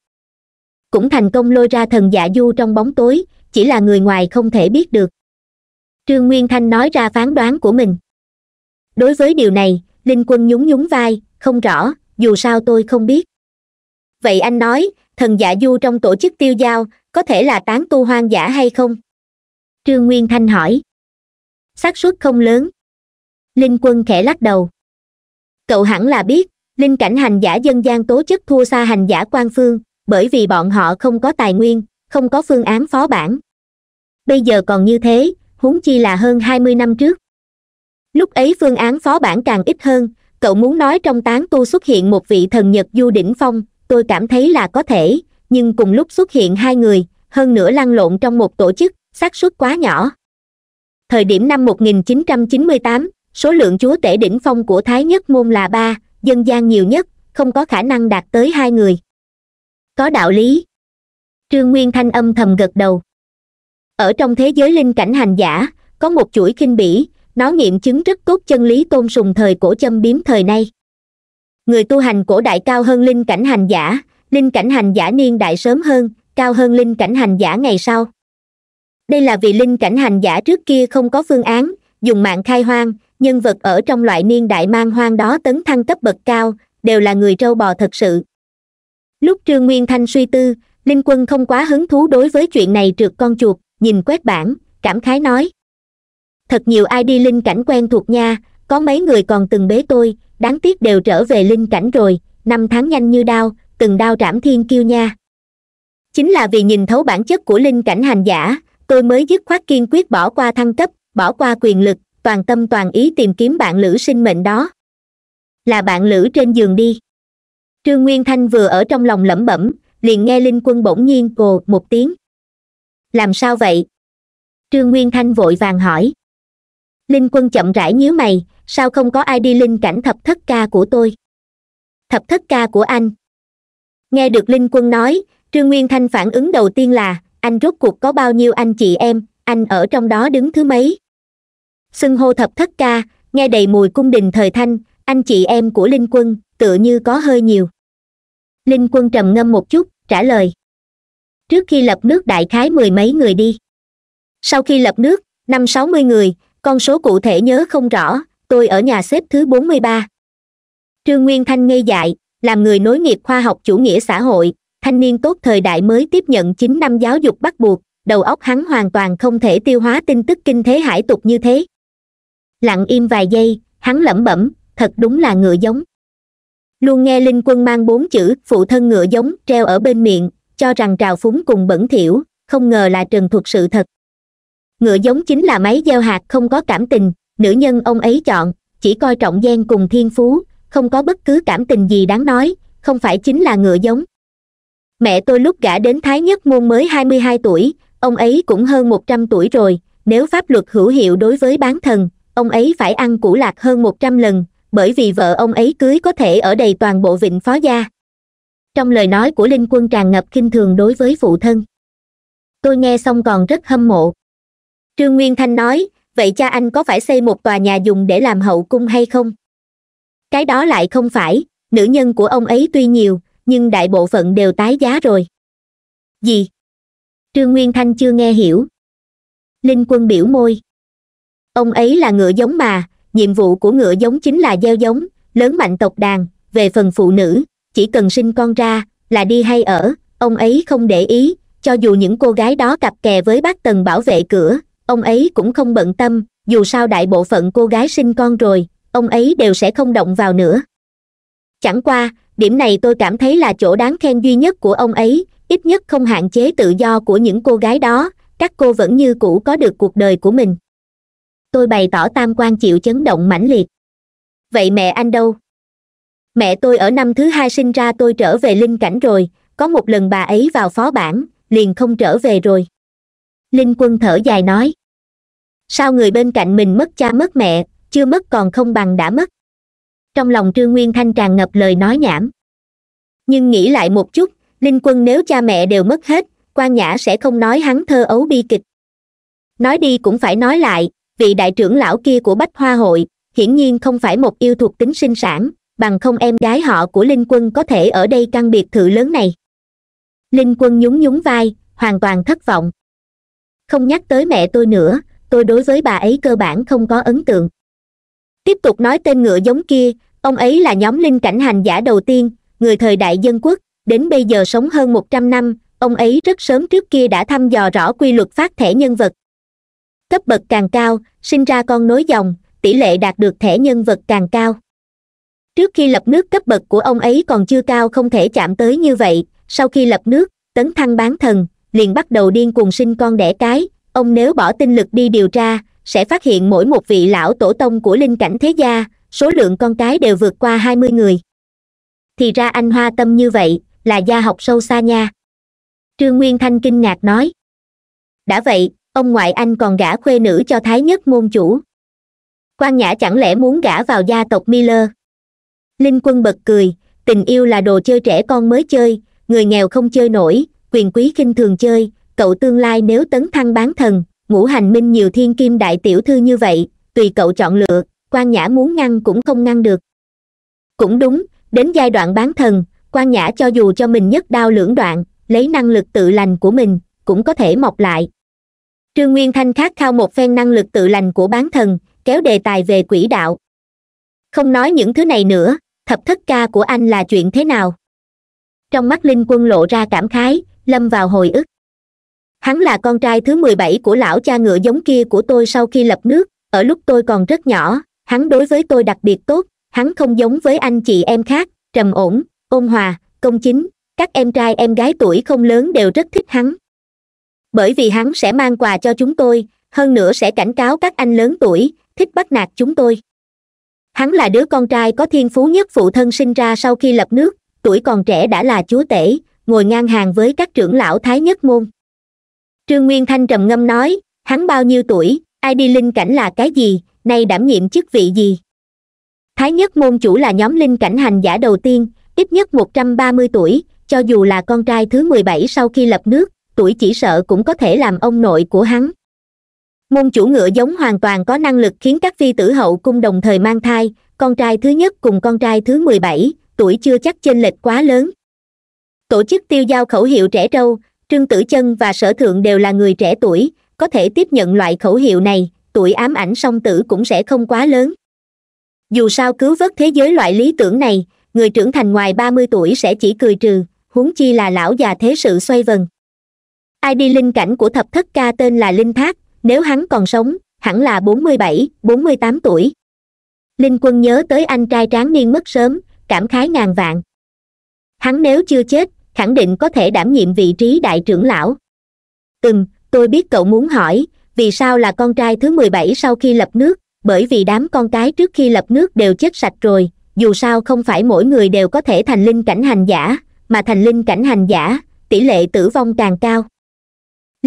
cũng thành công lôi ra thần dạ du trong bóng tối chỉ là người ngoài không thể biết được trương nguyên thanh nói ra phán đoán của mình đối với điều này linh quân nhún nhún vai không rõ dù sao tôi không biết vậy anh nói thần dạ du trong tổ chức tiêu giao có thể là tán tu hoang dã hay không trương nguyên thanh hỏi xác suất không lớn linh quân khẽ lắc đầu cậu hẳn là biết linh cảnh hành giả dân gian tố chất thua xa hành giả quan phương bởi vì bọn họ không có tài nguyên không có phương án phó bản bây giờ còn như thế huống chi là hơn hai mươi năm trước lúc ấy phương án phó bản càng ít hơn cậu muốn nói trong tán tu xuất hiện một vị thần nhật du đỉnh phong tôi cảm thấy là có thể nhưng cùng lúc xuất hiện hai người hơn nữa lăn lộn trong một tổ chức xác suất quá nhỏ thời điểm năm 1998, số lượng chúa tể đỉnh phong của thái nhất môn là ba dân gian nhiều nhất không có khả năng đạt tới hai người có đạo lý trương nguyên thanh âm thầm gật đầu ở trong thế giới linh cảnh hành giả có một chuỗi khinh bỉ nó nghiệm chứng rất cốt chân lý tôn sùng thời cổ châm biếm thời nay người tu hành cổ đại cao hơn linh cảnh hành giả linh cảnh hành giả niên đại sớm hơn cao hơn linh cảnh hành giả ngày sau đây là vì linh cảnh hành giả trước kia không có phương án dùng mạng khai hoang nhân vật ở trong loại niên đại mang hoang đó tấn thăng cấp bậc cao đều là người trâu bò thật sự lúc trương nguyên thanh suy tư linh quân không quá hứng thú đối với chuyện này trượt con chuột nhìn quét bản cảm khái nói thật nhiều ai đi linh cảnh quen thuộc nha có mấy người còn từng bế tôi đáng tiếc đều trở về linh cảnh rồi năm tháng nhanh như đao từng đao trảm thiên kiêu nha chính là vì nhìn thấu bản chất của linh cảnh hành giả tôi mới dứt khoát kiên quyết bỏ qua thăng cấp bỏ qua quyền lực toàn tâm toàn ý tìm kiếm bạn lữ sinh mệnh đó là bạn lữ trên giường đi trương nguyên thanh vừa ở trong lòng lẩm bẩm liền nghe linh quân bỗng nhiên cồ một tiếng làm sao vậy trương nguyên thanh vội vàng hỏi linh quân chậm rãi nhíu mày sao không có ai đi linh cảnh thập thất ca của tôi thập thất ca của anh nghe được linh quân nói trương nguyên thanh phản ứng đầu tiên là anh rốt cuộc có bao nhiêu anh chị em anh ở trong đó đứng thứ mấy xưng hô thập thất ca nghe đầy mùi cung đình thời thanh anh chị em của linh quân tựa như có hơi nhiều linh quân trầm ngâm một chút trả lời trước khi lập nước đại khái mười mấy người đi sau khi lập nước năm sáu mươi người con số cụ thể nhớ không rõ tôi ở nhà xếp thứ bốn mươi ba trương nguyên thanh ngây dại làm người nối nghiệp khoa học chủ nghĩa xã hội thanh niên tốt thời đại mới tiếp nhận chín năm giáo dục bắt buộc đầu óc hắn hoàn toàn không thể tiêu hóa tin tức kinh thế hải tục như thế lặng im vài giây hắn lẩm bẩm thật đúng là ngựa giống luôn nghe linh quân mang bốn chữ phụ thân ngựa giống treo ở bên miệng cho rằng trào phúng cùng bẩn thỉu không ngờ là trần thuật sự thật ngựa giống chính là máy gieo hạt không có cảm tình nữ nhân ông ấy chọn chỉ coi trọng gian cùng thiên phú không có bất cứ cảm tình gì đáng nói không phải chính là ngựa giống mẹ tôi lúc gả đến thái nhất môn mới hai mươi hai tuổi ông ấy cũng hơn một trăm tuổi rồi nếu pháp luật hữu hiệu đối với bán thần ông ấy phải ăn củ lạc hơn một trăm lần bởi vì vợ ông ấy cưới có thể ở đầy toàn bộ vịnh phó gia trong lời nói của linh quân tràn ngập kinh thường đối với phụ thân tôi nghe xong còn rất hâm mộ trương nguyên thanh nói vậy cha anh có phải xây một tòa nhà dùng để làm hậu cung hay không cái đó lại không phải nữ nhân của ông ấy tuy nhiều nhưng đại bộ phận đều tái giá rồi gì trương nguyên thanh chưa nghe hiểu linh quân biểu môi ông ấy là ngựa giống mà nhiệm vụ của ngựa giống chính là gieo giống lớn mạnh tộc đàn về phần phụ nữ chỉ cần sinh con ra là đi hay ở ông ấy không để ý cho dù những cô gái đó cặp kè với bác tần bảo vệ cửa ông ấy cũng không bận tâm dù sao đại bộ phận cô gái sinh con rồi ông ấy đều sẽ không động vào nữa chẳng qua điểm này tôi cảm thấy là chỗ đáng khen duy nhất của ông ấy ít nhất không hạn chế tự do của những cô gái đó các cô vẫn như cũ có được cuộc đời của mình tôi bày tỏ tam quan chịu chấn động mãnh liệt vậy mẹ anh đâu mẹ tôi ở năm thứ hai sinh ra tôi trở về linh cảnh rồi có một lần bà ấy vào phó bản liền không trở về rồi linh quân thở dài nói sao người bên cạnh mình mất cha mất mẹ chưa mất còn không bằng đã mất trong lòng trương nguyên thanh tràn ngập lời nói nhảm nhưng nghĩ lại một chút linh quân nếu cha mẹ đều mất hết quan nhã sẽ không nói hắn thơ ấu bi kịch nói đi cũng phải nói lại vị đại trưởng lão kia của bách hoa hội hiển nhiên không phải một yêu thuộc tính sinh sản bằng không em gái họ của linh quân có thể ở đây căn biệt thự lớn này linh quân nhún nhún vai hoàn toàn thất vọng không nhắc tới mẹ tôi nữa tôi đối với bà ấy cơ bản không có ấn tượng tiếp tục nói tên ngựa giống kia ông ấy là nhóm linh cảnh hành giả đầu tiên người thời đại dân quốc đến bây giờ sống hơn một trăm năm ông ấy rất sớm trước kia đã thăm dò rõ quy luật phát thể nhân vật cấp bậc càng cao sinh ra con nối dòng tỷ lệ đạt được thẻ nhân vật càng cao trước khi lập nước cấp bậc của ông ấy còn chưa cao không thể chạm tới như vậy sau khi lập nước tấn thăng bán thần liền bắt đầu điên cuồng sinh con đẻ cái ông nếu bỏ tinh lực đi điều tra sẽ phát hiện mỗi một vị lão tổ tông của linh cảnh thế gia số lượng con cái đều vượt qua hai mươi người thì ra anh hoa tâm như vậy là gia học sâu xa nha trương nguyên thanh kinh ngạc nói đã vậy ông ngoại anh còn gả khuê nữ cho thái nhất môn chủ quan nhã chẳng lẽ muốn gả vào gia tộc miller linh quân bật cười tình yêu là đồ chơi trẻ con mới chơi người nghèo không chơi nổi quyền quý khinh thường chơi cậu tương lai nếu tấn thăng bán thần ngũ hành minh nhiều thiên kim đại tiểu thư như vậy tùy cậu chọn lựa quan nhã muốn ngăn cũng không ngăn được cũng đúng đến giai đoạn bán thần quan nhã cho dù cho mình nhất đau lưỡng đoạn lấy năng lực tự lành của mình cũng có thể mọc lại trương nguyên thanh khát khao một phen năng lực tự lành của bán thần kéo đề tài về quỷ đạo không nói những thứ này nữa thập thất ca của anh là chuyện thế nào trong mắt linh quân lộ ra cảm khái lâm vào hồi ức hắn là con trai thứ mười bảy của lão cha ngựa giống kia của tôi sau khi lập nước ở lúc tôi còn rất nhỏ hắn đối với tôi đặc biệt tốt hắn không giống với anh chị em khác trầm ổn ôn hòa công chính các em trai em gái tuổi không lớn đều rất thích hắn bởi vì hắn sẽ mang quà cho chúng tôi hơn nữa sẽ cảnh cáo các anh lớn tuổi thích bắt nạt chúng tôi hắn là đứa con trai có thiên phú nhất phụ thân sinh ra sau khi lập nước tuổi còn trẻ đã là chúa tể ngồi ngang hàng với các trưởng lão thái nhất môn trương nguyên thanh trầm ngâm nói hắn bao nhiêu tuổi ai đi linh cảnh là cái gì nay đảm nhiệm chức vị gì thái nhất môn chủ là nhóm linh cảnh hành giả đầu tiên ít nhất một trăm ba mươi tuổi cho dù là con trai thứ mười bảy sau khi lập nước tuổi chỉ sợ cũng có thể làm ông nội của hắn môn chủ ngựa giống hoàn toàn có năng lực khiến các phi tử hậu cung đồng thời mang thai con trai thứ nhất cùng con trai thứ mười bảy tuổi chưa chắc chênh lệch quá lớn tổ chức tiêu giao khẩu hiệu trẻ trâu trương tử chân và sở thượng đều là người trẻ tuổi có thể tiếp nhận loại khẩu hiệu này tuổi ám ảnh song tử cũng sẽ không quá lớn dù sao cứu vớt thế giới loại lý tưởng này người trưởng thành ngoài ba mươi tuổi sẽ chỉ cười trừ huống chi là lão già thế sự xoay vần ai đi linh cảnh của thập thất ca tên là linh thác nếu hắn còn sống hẳn là bốn mươi bảy bốn mươi tám tuổi linh quân nhớ tới anh trai tráng niên mất sớm cảm khái ngàn vạn hắn nếu chưa chết khẳng định có thể đảm nhiệm vị trí đại trưởng lão ừm tôi biết cậu muốn hỏi vì sao là con trai thứ mười bảy sau khi lập nước bởi vì đám con cái trước khi lập nước đều chết sạch rồi dù sao không phải mỗi người đều có thể thành linh cảnh hành giả mà thành linh cảnh hành giả tỷ lệ tử vong càng cao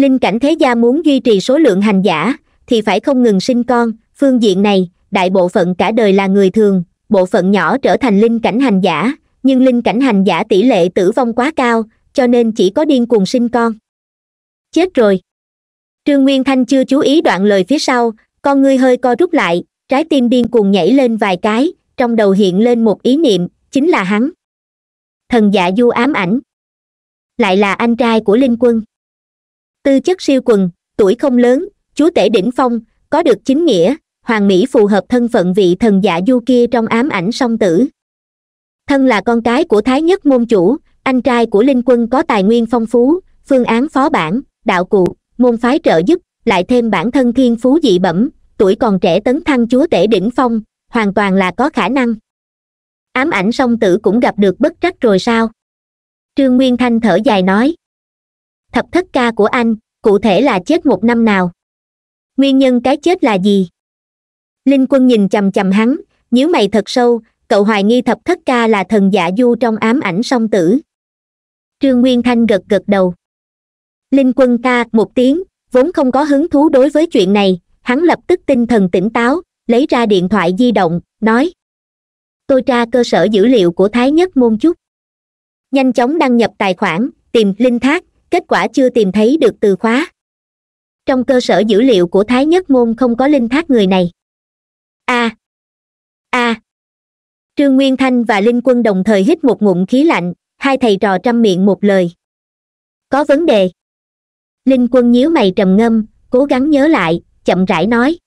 linh cảnh thế gia muốn duy trì số lượng hành giả thì phải không ngừng sinh con phương diện này đại bộ phận cả đời là người thường bộ phận nhỏ trở thành linh cảnh hành giả nhưng linh cảnh hành giả tỷ lệ tử vong quá cao cho nên chỉ có điên cuồng sinh con chết rồi trương nguyên thanh chưa chú ý đoạn lời phía sau con ngươi hơi co rút lại trái tim điên cuồng nhảy lên vài cái trong đầu hiện lên một ý niệm chính là hắn thần dạ du ám ảnh lại là anh trai của linh quân tư chất siêu quần tuổi không lớn chúa tể đỉnh phong có được chính nghĩa hoàng mỹ phù hợp thân phận vị thần dạ du kia trong ám ảnh song tử thân là con cái của thái nhất môn chủ anh trai của linh quân có tài nguyên phong phú phương án phó bản đạo cụ môn phái trợ giúp lại thêm bản thân thiên phú dị bẩm tuổi còn trẻ tấn thăng chúa tể đỉnh phong hoàn toàn là có khả năng ám ảnh song tử cũng gặp được bất trắc rồi sao trương nguyên thanh thở dài nói thập thất ca của anh cụ thể là chết một năm nào nguyên nhân cái chết là gì linh quân nhìn chằm chằm hắn nhíu mày thật sâu cậu hoài nghi thập thất ca là thần giả du trong ám ảnh song tử trương nguyên thanh gật gật đầu linh quân ca một tiếng vốn không có hứng thú đối với chuyện này hắn lập tức tinh thần tỉnh táo lấy ra điện thoại di động nói tôi tra cơ sở dữ liệu của thái nhất môn chút nhanh chóng đăng nhập tài khoản tìm linh thác kết quả chưa tìm thấy được từ khóa trong cơ sở dữ liệu của thái nhất môn không có linh thác người này a à, a à. trương nguyên thanh và linh quân đồng thời hít một ngụm khí lạnh hai thầy trò trăm miệng một lời có vấn đề linh quân nhíu mày trầm ngâm cố gắng nhớ lại chậm rãi nói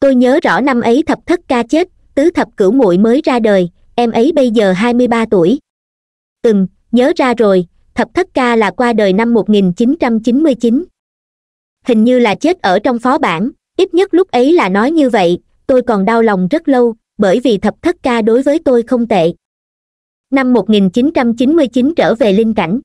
tôi nhớ rõ năm ấy thập thất ca chết tứ thập cửu muội mới ra đời em ấy bây giờ hai mươi ba tuổi ừm nhớ ra rồi thập thất ca là qua đời năm 1999. hình như là chết ở trong phó bản ít nhất lúc ấy là nói như vậy tôi còn đau lòng rất lâu bởi vì thập thất ca đối với tôi không tệ năm 1999 trở về linh cảnh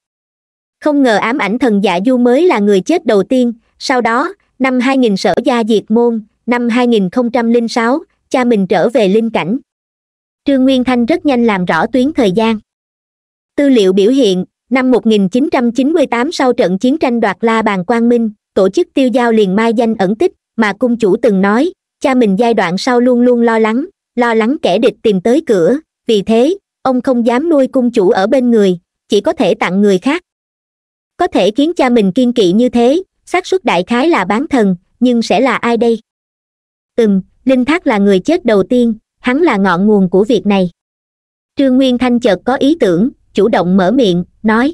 không ngờ ám ảnh thần dạ du mới là người chết đầu tiên sau đó năm 2000 sở gia diệt môn năm 2006, cha mình trở về linh cảnh trương nguyên thanh rất nhanh làm rõ tuyến thời gian tư liệu biểu hiện năm 1998 sau trận chiến tranh đoạt la bàn quang minh tổ chức tiêu giao liền mai danh ẩn tích mà cung chủ từng nói cha mình giai đoạn sau luôn luôn lo lắng lo lắng kẻ địch tìm tới cửa vì thế ông không dám nuôi cung chủ ở bên người chỉ có thể tặng người khác có thể khiến cha mình kiên kỵ như thế xác suất đại khái là bán thần nhưng sẽ là ai đây ừm linh thác là người chết đầu tiên hắn là ngọn nguồn của việc này trương nguyên thanh chợt có ý tưởng chủ động mở miệng nói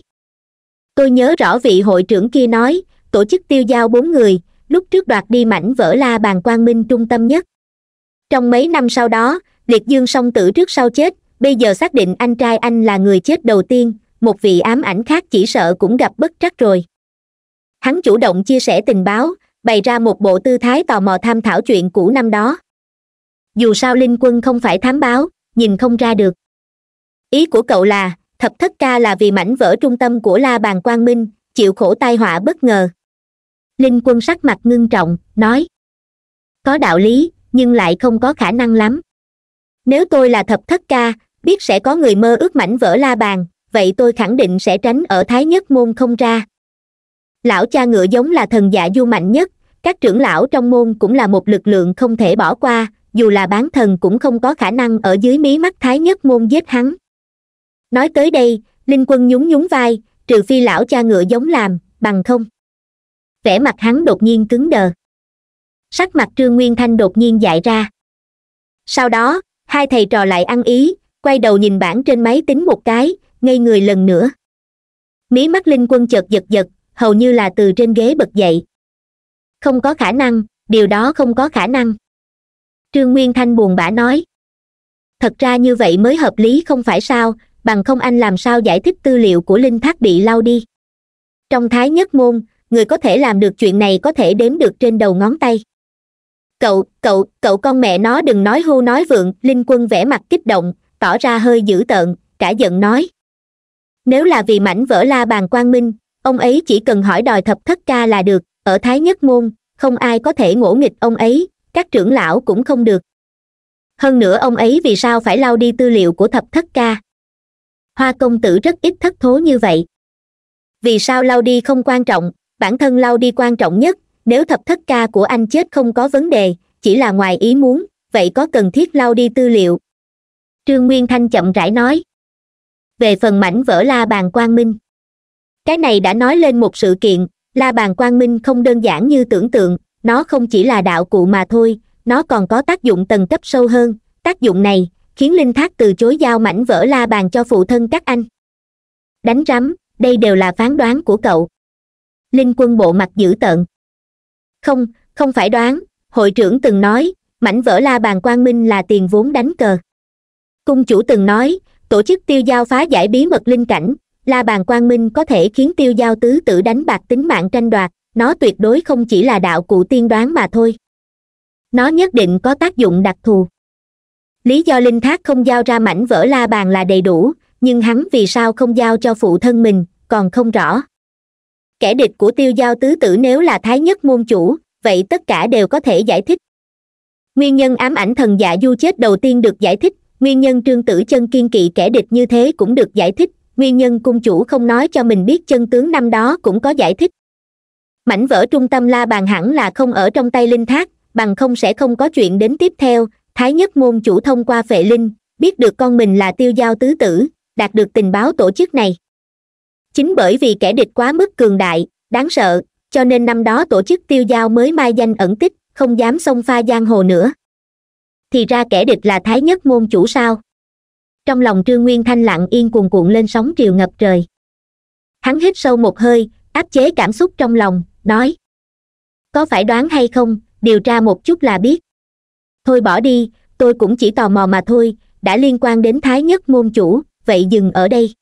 tôi nhớ rõ vị hội trưởng kia nói tổ chức tiêu giao bốn người lúc trước đoạt đi mảnh vỡ la bàn quang minh trung tâm nhất trong mấy năm sau đó liệt dương song tử trước sau chết bây giờ xác định anh trai anh là người chết đầu tiên một vị ám ảnh khác chỉ sợ cũng gặp bất trắc rồi hắn chủ động chia sẻ tình báo bày ra một bộ tư thái tò mò tham thảo chuyện cũ năm đó dù sao linh quân không phải thám báo nhìn không ra được ý của cậu là thập thất ca là vì mảnh vỡ trung tâm của la bàn quang minh chịu khổ tai họa bất ngờ linh quân sắc mặt ngưng trọng nói có đạo lý nhưng lại không có khả năng lắm nếu tôi là thập thất ca biết sẽ có người mơ ước mảnh vỡ la bàn vậy tôi khẳng định sẽ tránh ở thái nhất môn không ra lão cha ngựa giống là thần dạ du mạnh nhất các trưởng lão trong môn cũng là một lực lượng không thể bỏ qua dù là bán thần cũng không có khả năng ở dưới mí mắt thái nhất môn giết hắn nói tới đây linh quân nhún nhún vai trừ phi lão cha ngựa giống làm bằng không vẻ mặt hắn đột nhiên cứng đờ sắc mặt trương nguyên thanh đột nhiên dại ra sau đó hai thầy trò lại ăn ý quay đầu nhìn bảng trên máy tính một cái ngây người lần nữa mí mắt linh quân chợt giật giật hầu như là từ trên ghế bật dậy không có khả năng điều đó không có khả năng trương nguyên thanh buồn bã nói thật ra như vậy mới hợp lý không phải sao bằng không anh làm sao giải thích tư liệu của linh thác bị lau đi trong thái nhất môn người có thể làm được chuyện này có thể đếm được trên đầu ngón tay cậu cậu cậu con mẹ nó đừng nói hô nói vượng linh quân vẻ mặt kích động tỏ ra hơi dữ tợn cả giận nói nếu là vì mảnh vỡ la bàn quang minh ông ấy chỉ cần hỏi đòi thập thất ca là được ở thái nhất môn không ai có thể ngỗ nghịch ông ấy các trưởng lão cũng không được hơn nữa ông ấy vì sao phải lau đi tư liệu của thập thất ca hoa công tử rất ít thất thố như vậy vì sao lao đi không quan trọng bản thân lao đi quan trọng nhất nếu thập thất ca của anh chết không có vấn đề chỉ là ngoài ý muốn vậy có cần thiết lao đi tư liệu trương nguyên thanh chậm rãi nói về phần mảnh vỡ la bàn quang minh cái này đã nói lên một sự kiện la bàn quang minh không đơn giản như tưởng tượng nó không chỉ là đạo cụ mà thôi nó còn có tác dụng tầng cấp sâu hơn tác dụng này khiến linh thác từ chối giao mảnh vỡ la bàn cho phụ thân các anh đánh rắm đây đều là phán đoán của cậu linh quân bộ mặt dữ tợn không không phải đoán hội trưởng từng nói mảnh vỡ la bàn quang minh là tiền vốn đánh cờ cung chủ từng nói tổ chức tiêu giao phá giải bí mật linh cảnh la bàn quang minh có thể khiến tiêu giao tứ tử đánh bạc tính mạng tranh đoạt nó tuyệt đối không chỉ là đạo cụ tiên đoán mà thôi nó nhất định có tác dụng đặc thù lý do linh thác không giao ra mảnh vỡ la bàn là đầy đủ nhưng hắn vì sao không giao cho phụ thân mình còn không rõ kẻ địch của tiêu giao tứ tử nếu là thái nhất môn chủ vậy tất cả đều có thể giải thích nguyên nhân ám ảnh thần dạ du chết đầu tiên được giải thích nguyên nhân trương tử chân kiên kỵ kẻ địch như thế cũng được giải thích nguyên nhân cung chủ không nói cho mình biết chân tướng năm đó cũng có giải thích mảnh vỡ trung tâm la bàn hẳn là không ở trong tay linh thác bằng không sẽ không có chuyện đến tiếp theo thái nhất môn chủ thông qua vệ linh biết được con mình là tiêu giao tứ tử đạt được tình báo tổ chức này chính bởi vì kẻ địch quá mức cường đại đáng sợ cho nên năm đó tổ chức tiêu giao mới mai danh ẩn tích không dám xông pha giang hồ nữa thì ra kẻ địch là thái nhất môn chủ sao trong lòng trương nguyên thanh lặng yên cuồn cuộn lên sóng triều ngập trời hắn hít sâu một hơi áp chế cảm xúc trong lòng nói có phải đoán hay không điều tra một chút là biết thôi bỏ đi tôi cũng chỉ tò mò mà thôi đã liên quan đến thái nhất môn chủ vậy dừng ở đây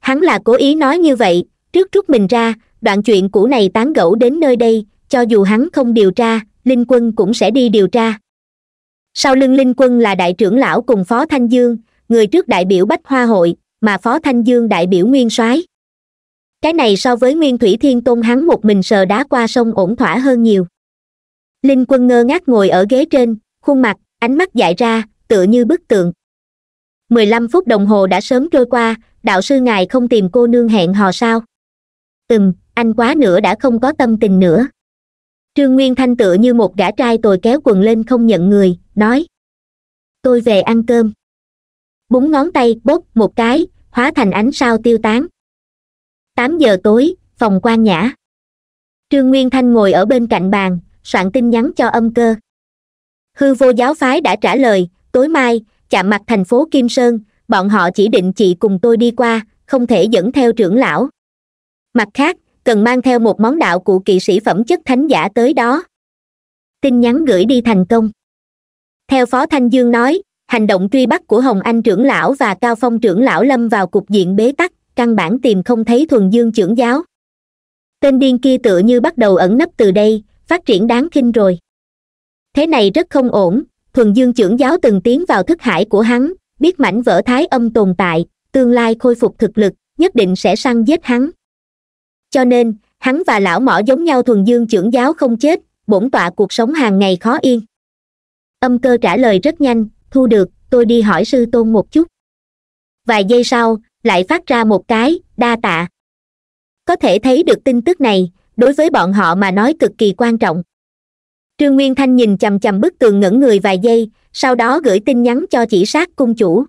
hắn là cố ý nói như vậy trước rút mình ra đoạn chuyện cũ này tán gẫu đến nơi đây cho dù hắn không điều tra linh quân cũng sẽ đi điều tra sau lưng linh quân là đại trưởng lão cùng phó thanh dương người trước đại biểu bách hoa hội mà phó thanh dương đại biểu nguyên soái cái này so với nguyên thủy thiên tôn hắn một mình sờ đá qua sông ổn thỏa hơn nhiều linh quân ngơ ngác ngồi ở ghế trên khuôn mặt ánh mắt dại ra tựa như bức tượng mười lăm phút đồng hồ đã sớm trôi qua đạo sư ngài không tìm cô nương hẹn hò sao ừm anh quá nữa đã không có tâm tình nữa trương nguyên thanh tựa như một gã trai tồi kéo quần lên không nhận người nói tôi về ăn cơm búng ngón tay bóp một cái hóa thành ánh sao tiêu tán tám giờ tối phòng quan nhã trương nguyên thanh ngồi ở bên cạnh bàn soạn tin nhắn cho âm cơ hư vô giáo phái đã trả lời tối mai chạm mặt thành phố kim sơn bọn họ chỉ định chị cùng tôi đi qua không thể dẫn theo trưởng lão mặt khác cần mang theo một món đạo cụ kỵ sĩ phẩm chất thánh giả tới đó tin nhắn gửi đi thành công theo phó thanh dương nói hành động truy bắt của hồng anh trưởng lão và cao phong trưởng lão lâm vào cục diện bế tắc căn bản tìm không thấy thuần dương trưởng giáo tên điên kia tựa như bắt đầu ẩn nấp từ đây phát triển đáng kinh rồi thế này rất không ổn thuần dương trưởng giáo từng tiến vào thức hải của hắn biết mảnh vỡ thái âm tồn tại tương lai khôi phục thực lực nhất định sẽ săn giết hắn cho nên hắn và lão mỏ giống nhau thuần dương trưởng giáo không chết bổn tọa cuộc sống hàng ngày khó yên âm cơ trả lời rất nhanh thu được tôi đi hỏi sư tôn một chút vài giây sau lại phát ra một cái đa tạ có thể thấy được tin tức này đối với bọn họ mà nói cực kỳ quan trọng trương nguyên thanh nhìn chằm chằm bức tường ngẩn người vài giây sau đó gửi tin nhắn cho chỉ sát cung chủ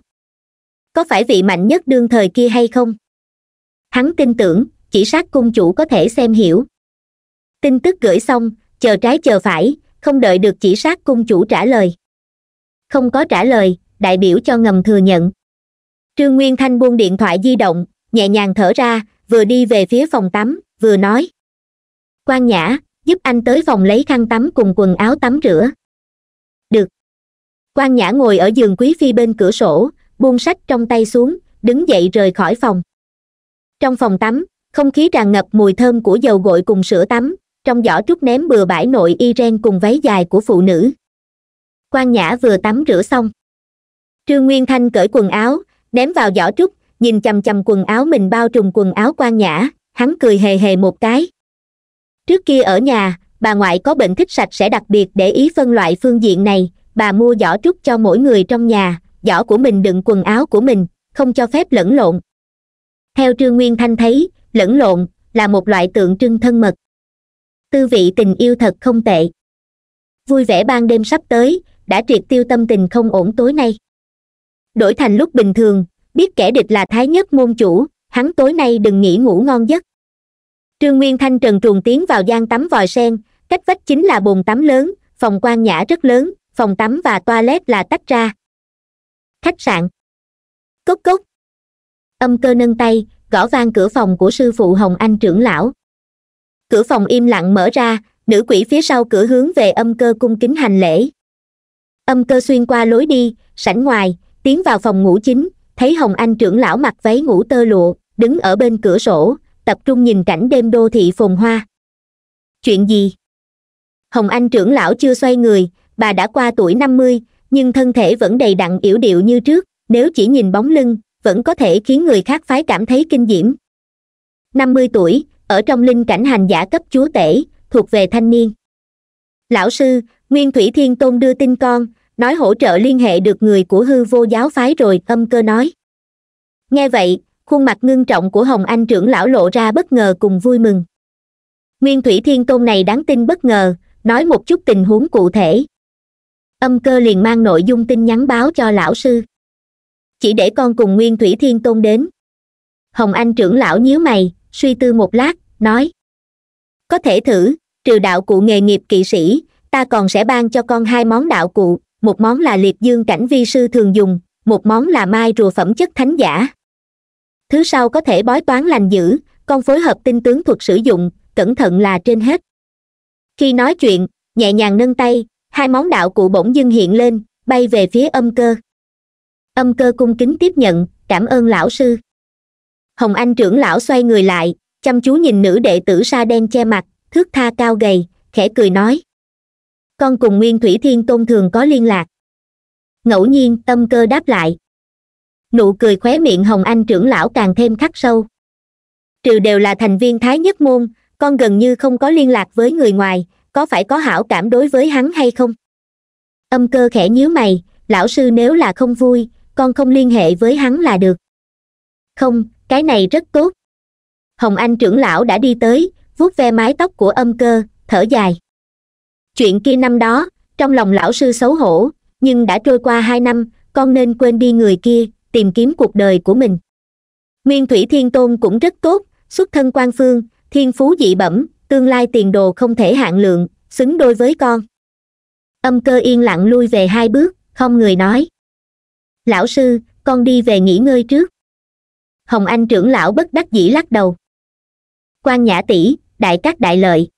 có phải vị mạnh nhất đương thời kia hay không hắn tin tưởng chỉ sát cung chủ có thể xem hiểu tin tức gửi xong chờ trái chờ phải không đợi được chỉ sát cung chủ trả lời không có trả lời đại biểu cho ngầm thừa nhận trương nguyên thanh buông điện thoại di động nhẹ nhàng thở ra vừa đi về phía phòng tắm vừa nói quan nhã giúp anh tới phòng lấy khăn tắm cùng quần áo tắm rửa được quan nhã ngồi ở giường quý phi bên cửa sổ buông sách trong tay xuống đứng dậy rời khỏi phòng trong phòng tắm không khí tràn ngập mùi thơm của dầu gội cùng sữa tắm trong giỏ trúc ném bừa bãi nội y ren cùng váy dài của phụ nữ quan nhã vừa tắm rửa xong trương nguyên thanh cởi quần áo ném vào giỏ trúc nhìn chầm chầm quần áo mình bao trùm quần áo quan nhã hắn cười hề hề một cái trước kia ở nhà bà ngoại có bệnh thích sạch sẽ đặc biệt để ý phân loại phương diện này bà mua giỏ trúc cho mỗi người trong nhà giỏ của mình đựng quần áo của mình không cho phép lẫn lộn theo trương nguyên thanh thấy lẫn lộn là một loại tượng trưng thân mật tư vị tình yêu thật không tệ vui vẻ ban đêm sắp tới đã triệt tiêu tâm tình không ổn tối nay đổi thành lúc bình thường biết kẻ địch là thái nhất môn chủ hắn tối nay đừng nghỉ ngủ ngon giấc trương nguyên thanh trần truồng tiến vào gian tắm vòi sen cách vách chính là bồn tắm lớn phòng quan nhã rất lớn phòng tắm và toilet là tách ra khách sạn cốc cốc âm cơ nâng tay gõ vang cửa phòng của sư phụ hồng anh trưởng lão cửa phòng im lặng mở ra nữ quỷ phía sau cửa hướng về âm cơ cung kính hành lễ âm cơ xuyên qua lối đi sảnh ngoài tiến vào phòng ngủ chính thấy hồng anh trưởng lão mặc váy ngủ tơ lụa đứng ở bên cửa sổ tập trung nhìn cảnh đêm đô thị phồn hoa chuyện gì hồng anh trưởng lão chưa xoay người bà đã qua tuổi năm mươi nhưng thân thể vẫn đầy đặn yểu điệu như trước nếu chỉ nhìn bóng lưng vẫn có thể khiến người khác phái cảm thấy kinh diễm năm mươi tuổi ở trong linh cảnh hành giả cấp chúa tể thuộc về thanh niên lão sư nguyên thủy thiên tôn đưa tin con nói hỗ trợ liên hệ được người của hư vô giáo phái rồi âm cơ nói nghe vậy khuôn mặt ngưng trọng của hồng anh trưởng lão lộ ra bất ngờ cùng vui mừng nguyên thủy thiên tôn này đáng tin bất ngờ nói một chút tình huống cụ thể âm cơ liền mang nội dung tin nhắn báo cho lão sư chỉ để con cùng nguyên thủy thiên tôn đến hồng anh trưởng lão nhíu mày suy tư một lát nói có thể thử trừ đạo cụ nghề nghiệp kỵ sĩ ta còn sẽ ban cho con hai món đạo cụ một món là liệt dương cảnh vi sư thường dùng một món là mai rùa phẩm chất thánh giả thứ sau có thể bói toán lành dữ con phối hợp tinh tướng thuật sử dụng cẩn thận là trên hết khi nói chuyện nhẹ nhàng nâng tay hai món đạo cụ bỗng dưng hiện lên bay về phía âm cơ âm cơ cung kính tiếp nhận cảm ơn lão sư hồng anh trưởng lão xoay người lại chăm chú nhìn nữ đệ tử sa đen che mặt thước tha cao gầy khẽ cười nói con cùng nguyên thủy thiên tôn thường có liên lạc ngẫu nhiên tâm cơ đáp lại nụ cười khóe miệng hồng anh trưởng lão càng thêm khắc sâu trừ đều là thành viên thái nhất môn con gần như không có liên lạc với người ngoài có phải có hảo cảm đối với hắn hay không âm cơ khẽ nhíu mày lão sư nếu là không vui con không liên hệ với hắn là được không cái này rất tốt hồng anh trưởng lão đã đi tới vuốt ve mái tóc của âm cơ thở dài chuyện kia năm đó trong lòng lão sư xấu hổ nhưng đã trôi qua hai năm con nên quên đi người kia tìm kiếm cuộc đời của mình nguyên thủy thiên tôn cũng rất tốt xuất thân quan phương thiên phú dị bẩm tương lai tiền đồ không thể hạn lượng xứng đôi với con âm cơ yên lặng lui về hai bước không người nói lão sư con đi về nghỉ ngơi trước hồng anh trưởng lão bất đắc dĩ lắc đầu quan nhã tỷ đại các đại lợi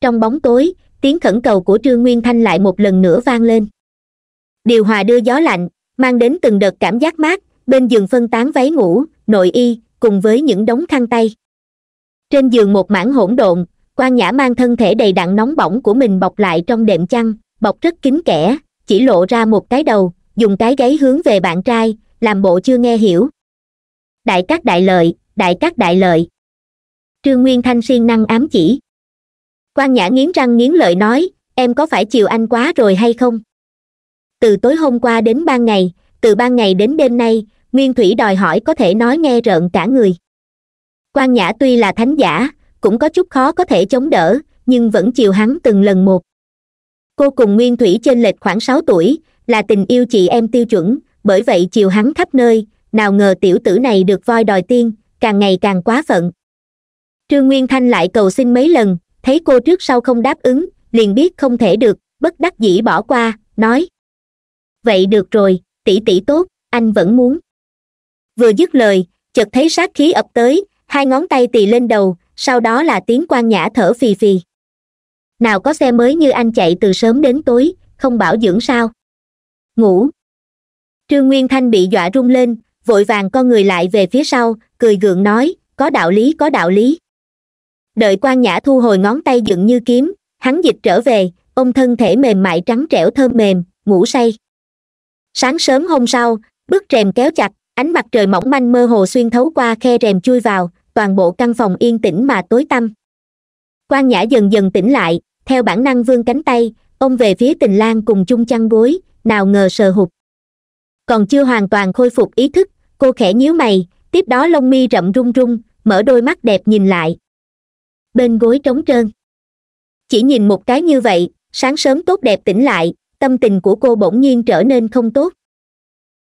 trong bóng tối tiếng khẩn cầu của trương nguyên thanh lại một lần nữa vang lên điều hòa đưa gió lạnh mang đến từng đợt cảm giác mát bên giường phân tán váy ngủ nội y cùng với những đống khăn tay trên giường một mảng hỗn độn quan nhã mang thân thể đầy đặn nóng bỏng của mình bọc lại trong đệm chăn bọc rất kín kẽ chỉ lộ ra một cái đầu dùng cái gáy hướng về bạn trai làm bộ chưa nghe hiểu đại các đại lợi đại các đại lợi trương nguyên thanh siêng năng ám chỉ quan nhã nghiến răng nghiến lợi nói em có phải chiều anh quá rồi hay không từ tối hôm qua đến ban ngày từ ban ngày đến đêm nay nguyên thủy đòi hỏi có thể nói nghe rợn cả người quan nhã tuy là thánh giả cũng có chút khó có thể chống đỡ nhưng vẫn chiều hắn từng lần một cô cùng nguyên thủy trên lệch khoảng sáu tuổi là tình yêu chị em tiêu chuẩn bởi vậy chiều hắn khắp nơi nào ngờ tiểu tử này được voi đòi tiên càng ngày càng quá phận trương nguyên thanh lại cầu xin mấy lần thấy cô trước sau không đáp ứng liền biết không thể được bất đắc dĩ bỏ qua nói vậy được rồi tỷ tỷ tốt anh vẫn muốn vừa dứt lời chợt thấy sát khí ập tới hai ngón tay tì lên đầu sau đó là tiếng quan nhã thở phì phì nào có xe mới như anh chạy từ sớm đến tối không bảo dưỡng sao ngủ trương nguyên thanh bị dọa run lên vội vàng con người lại về phía sau cười gượng nói có đạo lý có đạo lý đợi quan nhã thu hồi ngón tay dựng như kiếm hắn dịch trở về ông thân thể mềm mại trắng trẻo thơm mềm ngủ say sáng sớm hôm sau bức rèm kéo chặt ánh mặt trời mỏng manh mơ hồ xuyên thấu qua khe rèm chui vào toàn bộ căn phòng yên tĩnh mà tối tăm quan nhã dần dần tỉnh lại theo bản năng vươn cánh tay ôm về phía tình lang cùng chung chăn gối nào ngờ sờ hụt còn chưa hoàn toàn khôi phục ý thức cô khẽ nhíu mày tiếp đó lông mi rậm rung rung mở đôi mắt đẹp nhìn lại bên gối trống trơn chỉ nhìn một cái như vậy sáng sớm tốt đẹp tỉnh lại tâm tình của cô bỗng nhiên trở nên không tốt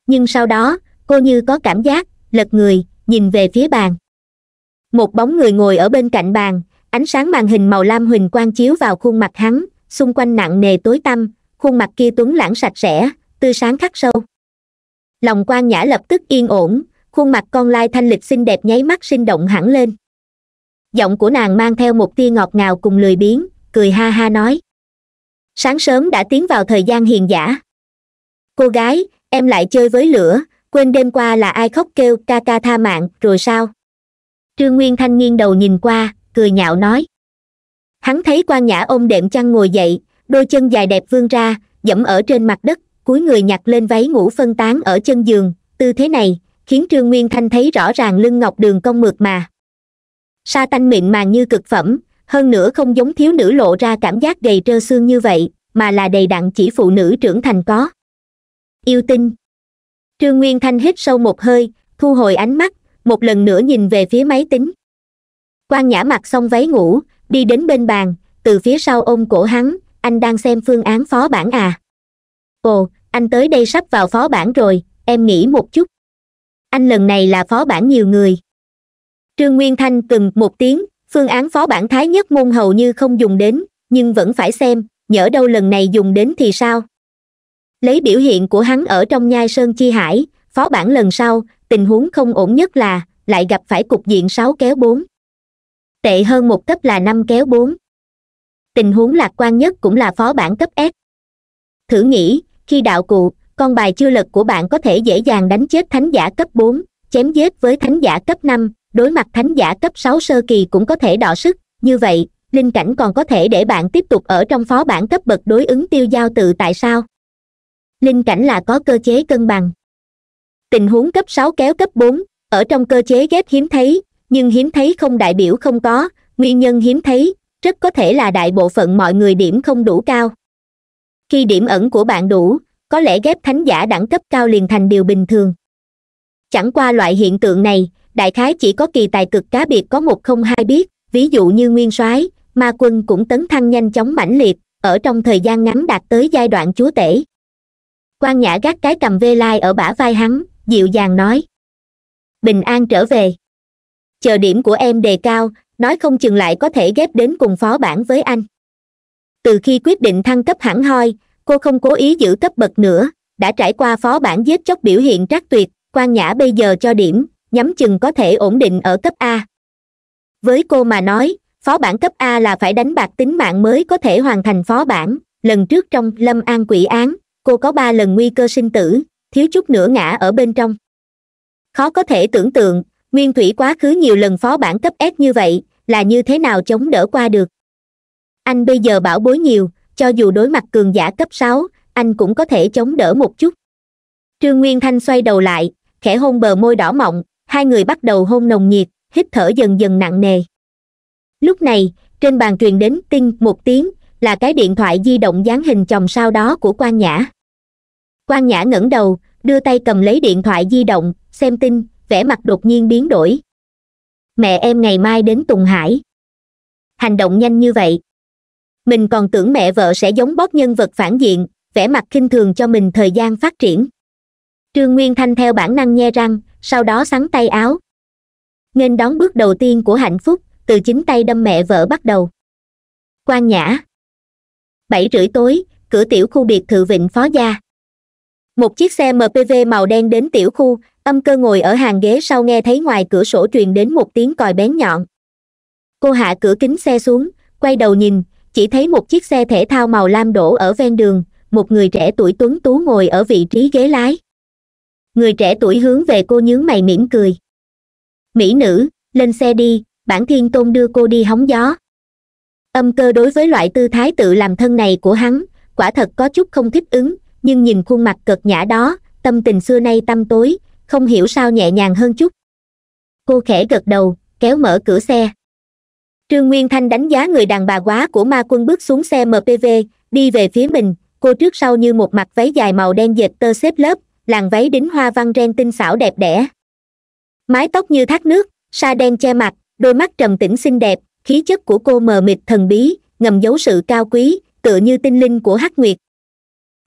nhưng sau đó cô như có cảm giác lật người nhìn về phía bàn một bóng người ngồi ở bên cạnh bàn ánh sáng màn hình màu lam huỳnh quang chiếu vào khuôn mặt hắn xung quanh nặng nề tối tăm khuôn mặt kia tuấn lãng sạch sẽ tươi sáng khắc sâu lòng quan nhã lập tức yên ổn khuôn mặt con lai thanh lịch xinh đẹp nháy mắt sinh động hẳn lên giọng của nàng mang theo một tia ngọt ngào cùng lười biếng cười ha ha nói sáng sớm đã tiến vào thời gian hiền giả cô gái em lại chơi với lửa quên đêm qua là ai khóc kêu ca ca tha mạng rồi sao trương nguyên thanh nghiêng đầu nhìn qua cười nhạo nói hắn thấy quan nhã ôm đệm chăn ngồi dậy đôi chân dài đẹp vươn ra dẫm ở trên mặt đất cúi người nhặt lên váy ngủ phân tán ở chân giường tư thế này khiến trương nguyên thanh thấy rõ ràng lưng ngọc đường cong mượt mà sa tanh mịn màng như cực phẩm hơn nữa không giống thiếu nữ lộ ra cảm giác gầy trơ xương như vậy mà là đầy đặn chỉ phụ nữ trưởng thành có yêu tinh trương nguyên thanh hít sâu một hơi thu hồi ánh mắt một lần nữa nhìn về phía máy tính quan nhã mặc xong váy ngủ đi đến bên bàn từ phía sau ôm cổ hắn anh đang xem phương án phó bản à ồ anh tới đây sắp vào phó bản rồi em nghĩ một chút anh lần này là phó bản nhiều người trương nguyên thanh từng một tiếng phương án phó bản thái nhất môn hầu như không dùng đến nhưng vẫn phải xem nhỡ đâu lần này dùng đến thì sao lấy biểu hiện của hắn ở trong nhai sơn chi hải phó bản lần sau tình huống không ổn nhất là lại gặp phải cục diện sáu kéo bốn tệ hơn một cấp là năm kéo bốn tình huống lạc quan nhất cũng là phó bản cấp s thử nghĩ khi đạo cụ con bài chưa lật của bạn có thể dễ dàng đánh chết thánh giả cấp bốn chém giết với thánh giả cấp năm đối mặt thánh giả cấp sáu sơ kỳ cũng có thể đọ sức như vậy linh cảnh còn có thể để bạn tiếp tục ở trong phó bản cấp bậc đối ứng tiêu giao tự tại sao linh cảnh là có cơ chế cân bằng tình huống cấp sáu kéo cấp bốn ở trong cơ chế ghép hiếm thấy nhưng hiếm thấy không đại biểu không có nguyên nhân hiếm thấy rất có thể là đại bộ phận mọi người điểm không đủ cao khi điểm ẩn của bạn đủ có lẽ ghép thánh giả đẳng cấp cao liền thành điều bình thường chẳng qua loại hiện tượng này đại khái chỉ có kỳ tài cực cá biệt có một không hai biết ví dụ như nguyên soái ma quân cũng tấn thăng nhanh chóng mãnh liệt ở trong thời gian ngắn đạt tới giai đoạn chúa tể quan nhã gác cái cầm vê lai ở bả vai hắn dịu dàng nói bình an trở về chờ điểm của em đề cao nói không chừng lại có thể ghép đến cùng phó bản với anh từ khi quyết định thăng cấp hẳn hoi cô không cố ý giữ cấp bậc nữa đã trải qua phó bản giết chóc biểu hiện trắc tuyệt quan nhã bây giờ cho điểm nhắm chừng có thể ổn định ở cấp a với cô mà nói phó bản cấp a là phải đánh bạc tính mạng mới có thể hoàn thành phó bản lần trước trong lâm an quỷ án cô có ba lần nguy cơ sinh tử thiếu chút nữa ngã ở bên trong khó có thể tưởng tượng nguyên thủy quá khứ nhiều lần phó bản cấp s như vậy là như thế nào chống đỡ qua được anh bây giờ bảo bối nhiều cho dù đối mặt cường giả cấp sáu anh cũng có thể chống đỡ một chút trương nguyên thanh xoay đầu lại khẽ hôn bờ môi đỏ mọng hai người bắt đầu hôn nồng nhiệt hít thở dần dần nặng nề lúc này trên bàn truyền đến tinh một tiếng là cái điện thoại di động dáng hình chòm sao đó của quan nhã quan nhã ngẩng đầu đưa tay cầm lấy điện thoại di động xem tin vẻ mặt đột nhiên biến đổi mẹ em ngày mai đến tùng hải hành động nhanh như vậy mình còn tưởng mẹ vợ sẽ giống bóp nhân vật phản diện vẻ mặt khinh thường cho mình thời gian phát triển trương nguyên thanh theo bản năng nhe răng sau đó sắn tay áo nên đón bước đầu tiên của hạnh phúc từ chính tay đâm mẹ vợ bắt đầu quan nhã bảy rưỡi tối cửa tiểu khu biệt thự vịnh phó gia một chiếc xe mpv màu đen đến tiểu khu âm cơ ngồi ở hàng ghế sau nghe thấy ngoài cửa sổ truyền đến một tiếng còi bén nhọn cô hạ cửa kính xe xuống quay đầu nhìn chỉ thấy một chiếc xe thể thao màu lam đổ ở ven đường một người trẻ tuổi tuấn tú ngồi ở vị trí ghế lái người trẻ tuổi hướng về cô nhướng mày mỉm cười mỹ nữ lên xe đi bản thiên tôn đưa cô đi hóng gió âm cơ đối với loại tư thái tự làm thân này của hắn quả thật có chút không thích ứng nhưng nhìn khuôn mặt cực nhã đó tâm tình xưa nay tâm tối không hiểu sao nhẹ nhàng hơn chút cô khẽ gật đầu kéo mở cửa xe trương nguyên thanh đánh giá người đàn bà quá của ma quân bước xuống xe mpv đi về phía mình cô trước sau như một mặt váy dài màu đen dệt tơ xếp lớp làn váy đính hoa văn ren tinh xảo đẹp đẽ mái tóc như thác nước sa đen che mặt đôi mắt trầm tĩnh xinh đẹp khí chất của cô mờ mịt thần bí ngầm giấu sự cao quý tựa như tinh linh của hắc nguyệt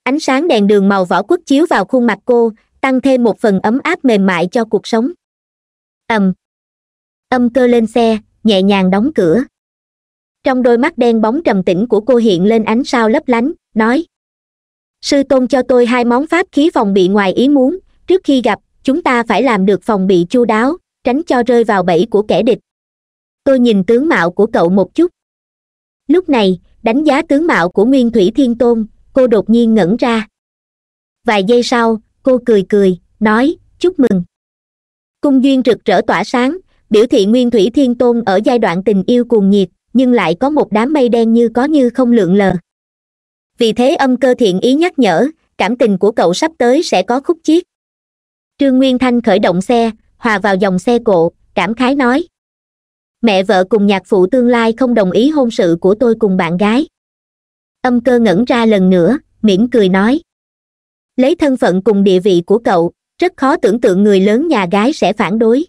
ánh sáng đèn đường màu vỏ quất chiếu vào khuôn mặt cô tăng thêm một phần ấm áp mềm mại cho cuộc sống ầm âm cơ lên xe nhẹ nhàng đóng cửa trong đôi mắt đen bóng trầm tĩnh của cô hiện lên ánh sao lấp lánh nói sư tôn cho tôi hai món pháp khí phòng bị ngoài ý muốn trước khi gặp chúng ta phải làm được phòng bị chu đáo tránh cho rơi vào bẫy của kẻ địch tôi nhìn tướng mạo của cậu một chút lúc này đánh giá tướng mạo của nguyên thủy thiên tôn cô đột nhiên ngẩn ra vài giây sau cô cười cười nói chúc mừng cung duyên rực rỡ tỏa sáng biểu thị nguyên thủy thiên tôn ở giai đoạn tình yêu cuồng nhiệt nhưng lại có một đám mây đen như có như không lượn lờ vì thế âm cơ thiện ý nhắc nhở cảm tình của cậu sắp tới sẽ có khúc chiết trương nguyên thanh khởi động xe hòa vào dòng xe cộ cảm khái nói mẹ vợ cùng nhạc phụ tương lai không đồng ý hôn sự của tôi cùng bạn gái âm cơ ngẩn ra lần nữa mỉm cười nói lấy thân phận cùng địa vị của cậu rất khó tưởng tượng người lớn nhà gái sẽ phản đối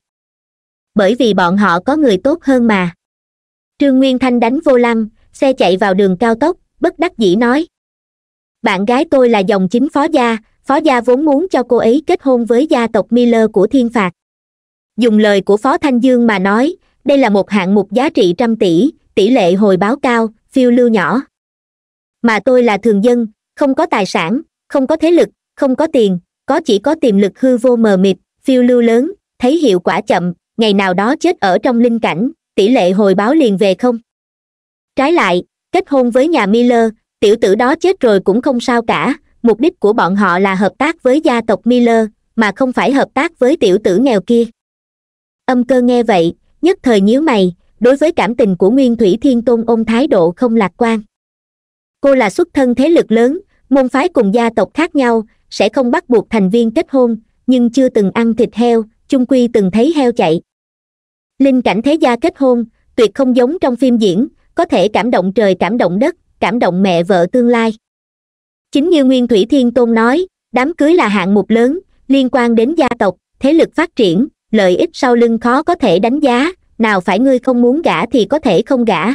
bởi vì bọn họ có người tốt hơn mà trương nguyên thanh đánh vô lăng xe chạy vào đường cao tốc bất đắc dĩ nói bạn gái tôi là dòng chính phó gia phó gia vốn muốn cho cô ấy kết hôn với gia tộc miller của thiên phạt dùng lời của phó thanh dương mà nói đây là một hạng mục giá trị trăm tỷ tỷ lệ hồi báo cao phiêu lưu nhỏ mà tôi là thường dân không có tài sản không có thế lực không có tiền có chỉ có tiềm lực hư vô mờ mịt phiêu lưu lớn thấy hiệu quả chậm ngày nào đó chết ở trong linh cảnh tỷ lệ hồi báo liền về không trái lại kết hôn với nhà miller tiểu tử đó chết rồi cũng không sao cả mục đích của bọn họ là hợp tác với gia tộc miller mà không phải hợp tác với tiểu tử nghèo kia âm cơ nghe vậy nhất thời nhíu mày đối với cảm tình của nguyên thủy thiên tôn ôm thái độ không lạc quan cô là xuất thân thế lực lớn môn phái cùng gia tộc khác nhau sẽ không bắt buộc thành viên kết hôn nhưng chưa từng ăn thịt heo chung quy từng thấy heo chạy linh cảnh thế gia kết hôn tuyệt không giống trong phim diễn có thể cảm động trời cảm động đất cảm động mẹ vợ tương lai chính như nguyên thủy thiên tôn nói đám cưới là hạng mục lớn liên quan đến gia tộc thế lực phát triển lợi ích sau lưng khó có thể đánh giá nào phải ngươi không muốn gả thì có thể không gả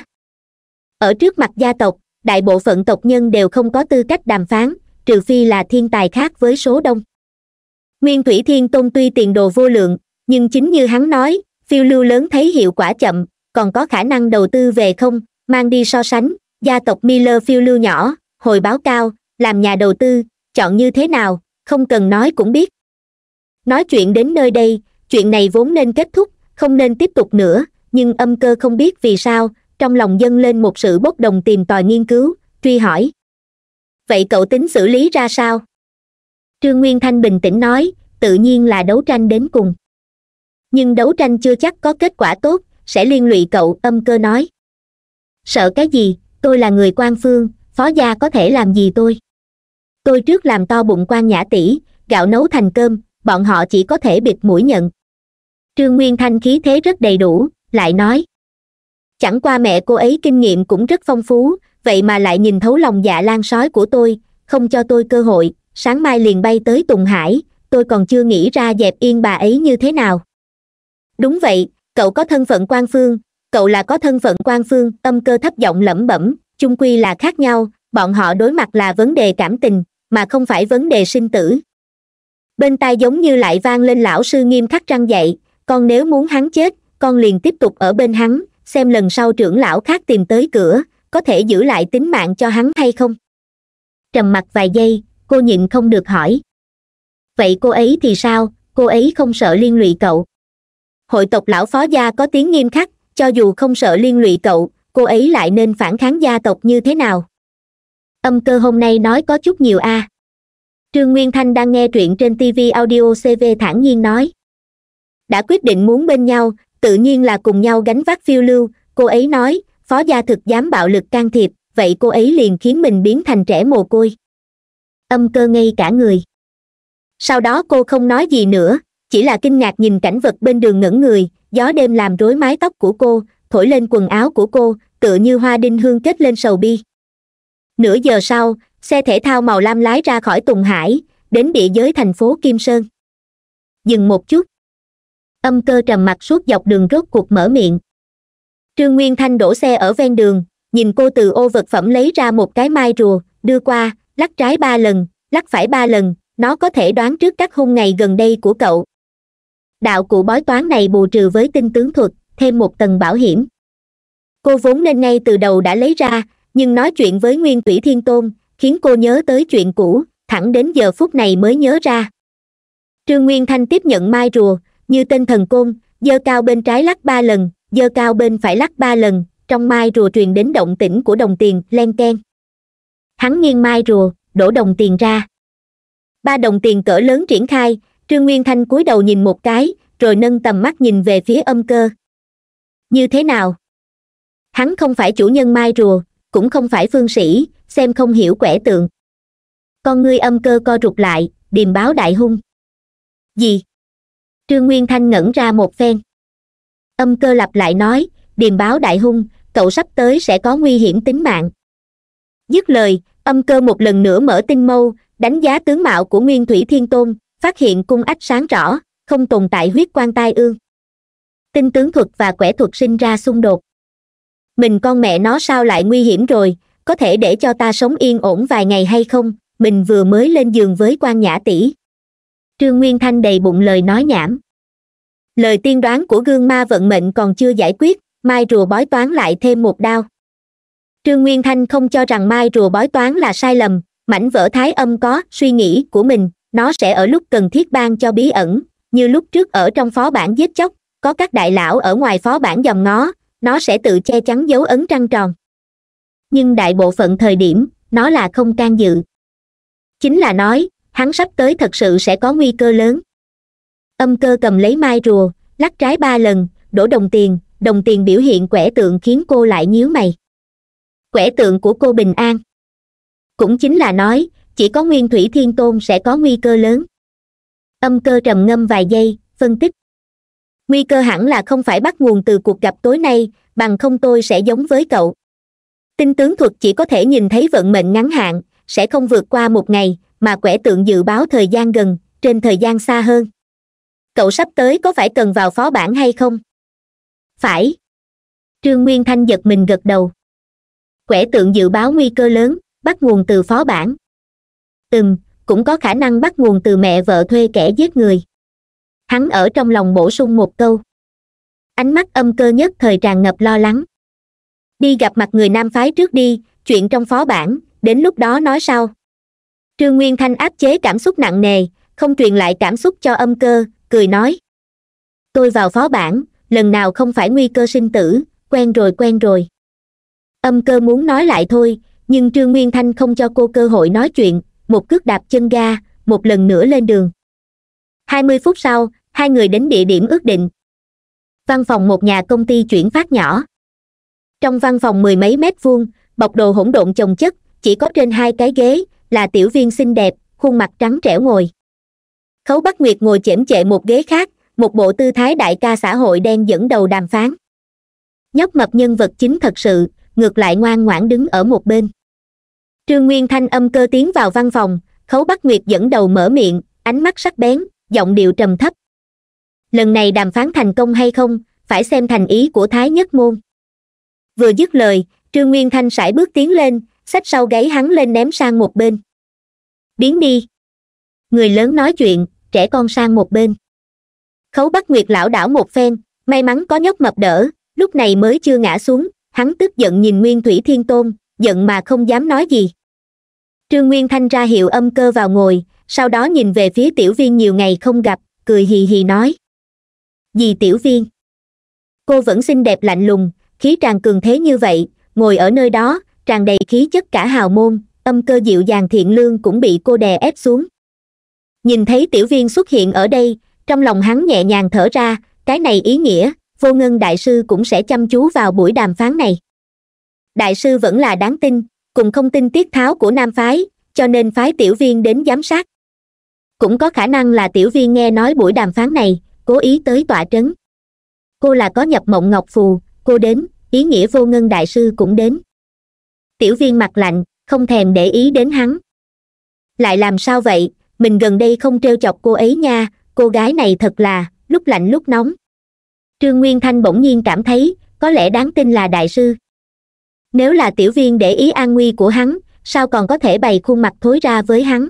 ở trước mặt gia tộc đại bộ phận tộc nhân đều không có tư cách đàm phán trừ phi là thiên tài khác với số đông nguyên thủy thiên tôn tuy tiền đồ vô lượng nhưng chính như hắn nói phiêu lưu lớn thấy hiệu quả chậm còn có khả năng đầu tư về không mang đi so sánh gia tộc miller phiêu lưu nhỏ hồi báo cao làm nhà đầu tư chọn như thế nào không cần nói cũng biết nói chuyện đến nơi đây chuyện này vốn nên kết thúc không nên tiếp tục nữa nhưng âm cơ không biết vì sao trong lòng dâng lên một sự bốc đồng tìm tòi nghiên cứu truy hỏi vậy cậu tính xử lý ra sao trương nguyên thanh bình tĩnh nói tự nhiên là đấu tranh đến cùng nhưng đấu tranh chưa chắc có kết quả tốt sẽ liên lụy cậu âm cơ nói sợ cái gì tôi là người quan phương phó gia có thể làm gì tôi tôi trước làm to bụng quan nhã tỷ gạo nấu thành cơm bọn họ chỉ có thể bịt mũi nhận trương nguyên thanh khí thế rất đầy đủ lại nói chẳng qua mẹ cô ấy kinh nghiệm cũng rất phong phú vậy mà lại nhìn thấu lòng dạ lan sói của tôi không cho tôi cơ hội sáng mai liền bay tới tùng hải tôi còn chưa nghĩ ra dẹp yên bà ấy như thế nào đúng vậy cậu có thân phận quan phương cậu là có thân phận quan phương tâm cơ thấp giọng lẩm bẩm chung quy là khác nhau bọn họ đối mặt là vấn đề cảm tình mà không phải vấn đề sinh tử bên tai giống như lại vang lên lão sư nghiêm khắc răng dạy con nếu muốn hắn chết con liền tiếp tục ở bên hắn xem lần sau trưởng lão khác tìm tới cửa có thể giữ lại tính mạng cho hắn hay không trầm mặc vài giây cô nhịn không được hỏi vậy cô ấy thì sao cô ấy không sợ liên lụy cậu hội tộc lão phó gia có tiếng nghiêm khắc cho dù không sợ liên lụy cậu cô ấy lại nên phản kháng gia tộc như thế nào âm cơ hôm nay nói có chút nhiều a à. trương nguyên thanh đang nghe truyện trên tv audio cv thản nhiên nói đã quyết định muốn bên nhau tự nhiên là cùng nhau gánh vác phiêu lưu cô ấy nói phó gia thực dám bạo lực can thiệp vậy cô ấy liền khiến mình biến thành trẻ mồ côi âm cơ ngây cả người sau đó cô không nói gì nữa chỉ là kinh ngạc nhìn cảnh vật bên đường ngẩn người gió đêm làm rối mái tóc của cô thổi lên quần áo của cô tựa như hoa đinh hương kết lên sầu bi nửa giờ sau xe thể thao màu lam lái ra khỏi tùng hải đến địa giới thành phố kim sơn dừng một chút âm cơ trầm mặt suốt dọc đường rốt cuộc mở miệng trương nguyên thanh đổ xe ở ven đường nhìn cô từ ô vật phẩm lấy ra một cái mai rùa đưa qua lắc trái ba lần lắc phải ba lần nó có thể đoán trước các hung ngày gần đây của cậu đạo cụ bói toán này bù trừ với tinh tướng thuật thêm một tầng bảo hiểm cô vốn nên ngay từ đầu đã lấy ra nhưng nói chuyện với nguyên thủy thiên tôn khiến cô nhớ tới chuyện cũ thẳng đến giờ phút này mới nhớ ra trương nguyên thanh tiếp nhận mai rùa như tên thần côn dơ cao bên trái lắc ba lần dơ cao bên phải lắc ba lần trong mai rùa truyền đến động tĩnh của đồng tiền len ken. hắn nghiêng mai rùa đổ đồng tiền ra ba đồng tiền cỡ lớn triển khai trương nguyên thanh cúi đầu nhìn một cái rồi nâng tầm mắt nhìn về phía âm cơ như thế nào hắn không phải chủ nhân mai rùa cũng không phải phương sĩ xem không hiểu quẻ tượng con ngươi âm cơ co rụt lại điềm báo đại hung gì trương nguyên thanh ngẩn ra một phen âm cơ lặp lại nói điềm báo đại hung cậu sắp tới sẽ có nguy hiểm tính mạng dứt lời âm cơ một lần nữa mở tinh mâu đánh giá tướng mạo của nguyên thủy thiên tôn phát hiện cung ách sáng rõ không tồn tại huyết quan tai ương tinh tướng thuật và quẻ thuật sinh ra xung đột mình con mẹ nó sao lại nguy hiểm rồi có thể để cho ta sống yên ổn vài ngày hay không mình vừa mới lên giường với quan nhã tỷ trương nguyên thanh đầy bụng lời nói nhảm lời tiên đoán của gương ma vận mệnh còn chưa giải quyết mai rùa bói toán lại thêm một đao trương nguyên thanh không cho rằng mai rùa bói toán là sai lầm mảnh vỡ thái âm có suy nghĩ của mình nó sẽ ở lúc cần thiết ban cho bí ẩn như lúc trước ở trong phó bản giết chóc có các đại lão ở ngoài phó bản dòng ngó nó sẽ tự che chắn dấu ấn trăng tròn nhưng đại bộ phận thời điểm nó là không can dự chính là nói hắn sắp tới thật sự sẽ có nguy cơ lớn âm cơ cầm lấy mai rùa lắc trái ba lần đổ đồng tiền đồng tiền biểu hiện quẻ tượng khiến cô lại nhíu mày quẻ tượng của cô bình an cũng chính là nói chỉ có nguyên thủy thiên tôn sẽ có nguy cơ lớn âm cơ trầm ngâm vài giây phân tích nguy cơ hẳn là không phải bắt nguồn từ cuộc gặp tối nay bằng không tôi sẽ giống với cậu tinh tướng thuật chỉ có thể nhìn thấy vận mệnh ngắn hạn sẽ không vượt qua một ngày mà quẻ tượng dự báo thời gian gần trên thời gian xa hơn cậu sắp tới có phải cần vào phó bản hay không phải trương nguyên thanh giật mình gật đầu quẻ tượng dự báo nguy cơ lớn bắt nguồn từ phó bản từng cũng có khả năng bắt nguồn từ mẹ vợ thuê kẻ giết người hắn ở trong lòng bổ sung một câu ánh mắt âm cơ nhất thời tràn ngập lo lắng đi gặp mặt người nam phái trước đi chuyện trong phó bản đến lúc đó nói sau trương nguyên thanh áp chế cảm xúc nặng nề không truyền lại cảm xúc cho âm cơ cười nói tôi vào phó bản lần nào không phải nguy cơ sinh tử quen rồi quen rồi âm cơ muốn nói lại thôi nhưng trương nguyên thanh không cho cô cơ hội nói chuyện một cước đạp chân ga một lần nữa lên đường hai mươi phút sau hai người đến địa điểm ước định văn phòng một nhà công ty chuyển phát nhỏ trong văn phòng mười mấy mét vuông bọc đồ hỗn độn chồng chất chỉ có trên hai cái ghế là tiểu viên xinh đẹp khuôn mặt trắng trẻo ngồi khấu bắc nguyệt ngồi chễm chệ một ghế khác một bộ tư thái đại ca xã hội đen dẫn đầu đàm phán nhóc mập nhân vật chính thật sự ngược lại ngoan ngoãn đứng ở một bên trương nguyên thanh âm cơ tiến vào văn phòng khấu bắc nguyệt dẫn đầu mở miệng ánh mắt sắc bén giọng điệu trầm thấp lần này đàm phán thành công hay không phải xem thành ý của thái nhất môn vừa dứt lời trương nguyên thanh sải bước tiến lên sách sau gáy hắn lên ném sang một bên biến đi người lớn nói chuyện trẻ con sang một bên khấu bắc nguyệt lão đảo một phen may mắn có nhóc mập đỡ lúc này mới chưa ngã xuống hắn tức giận nhìn nguyên thủy thiên tôn giận mà không dám nói gì trương nguyên thanh ra hiệu âm cơ vào ngồi sau đó nhìn về phía tiểu viên nhiều ngày không gặp cười hì hì nói dì tiểu viên cô vẫn xinh đẹp lạnh lùng khí tràn cường thế như vậy ngồi ở nơi đó tràn đầy khí chất cả hào môn âm cơ dịu dàng thiện lương cũng bị cô đè ép xuống nhìn thấy tiểu viên xuất hiện ở đây trong lòng hắn nhẹ nhàng thở ra cái này ý nghĩa vô ngân đại sư cũng sẽ chăm chú vào buổi đàm phán này đại sư vẫn là đáng tin cùng không tin tiết tháo của nam phái cho nên phái tiểu viên đến giám sát cũng có khả năng là tiểu viên nghe nói buổi đàm phán này cố ý tới tọa trấn cô là có nhập mộng ngọc phù cô đến ý nghĩa vô ngân đại sư cũng đến tiểu viên mặt lạnh không thèm để ý đến hắn lại làm sao vậy mình gần đây không t chọc cô ấy nha cô gái này thật là lúc lạnh lúc nóng trương nguyên thanh bỗng nhiên cảm thấy có lẽ đáng tin là đại sư nếu là tiểu viên để ý an nguy của hắn sao còn có thể bày khuôn mặt thối ra với hắn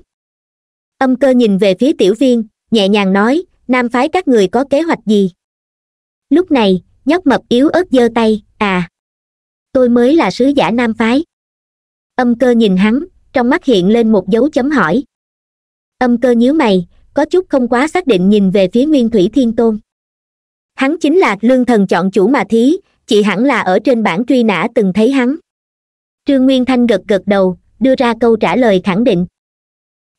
âm cơ nhìn về phía tiểu viên nhẹ nhàng nói nam phái các người có kế hoạch gì lúc này nhóc mập yếu ớt giơ tay à tôi mới là sứ giả nam phái âm cơ nhìn hắn trong mắt hiện lên một dấu chấm hỏi âm cơ nhíu mày có chút không quá xác định nhìn về phía nguyên thủy thiên tôn hắn chính là lương thần chọn chủ mà thí chị hẳn là ở trên bản truy nã từng thấy hắn trương nguyên thanh gật gật đầu đưa ra câu trả lời khẳng định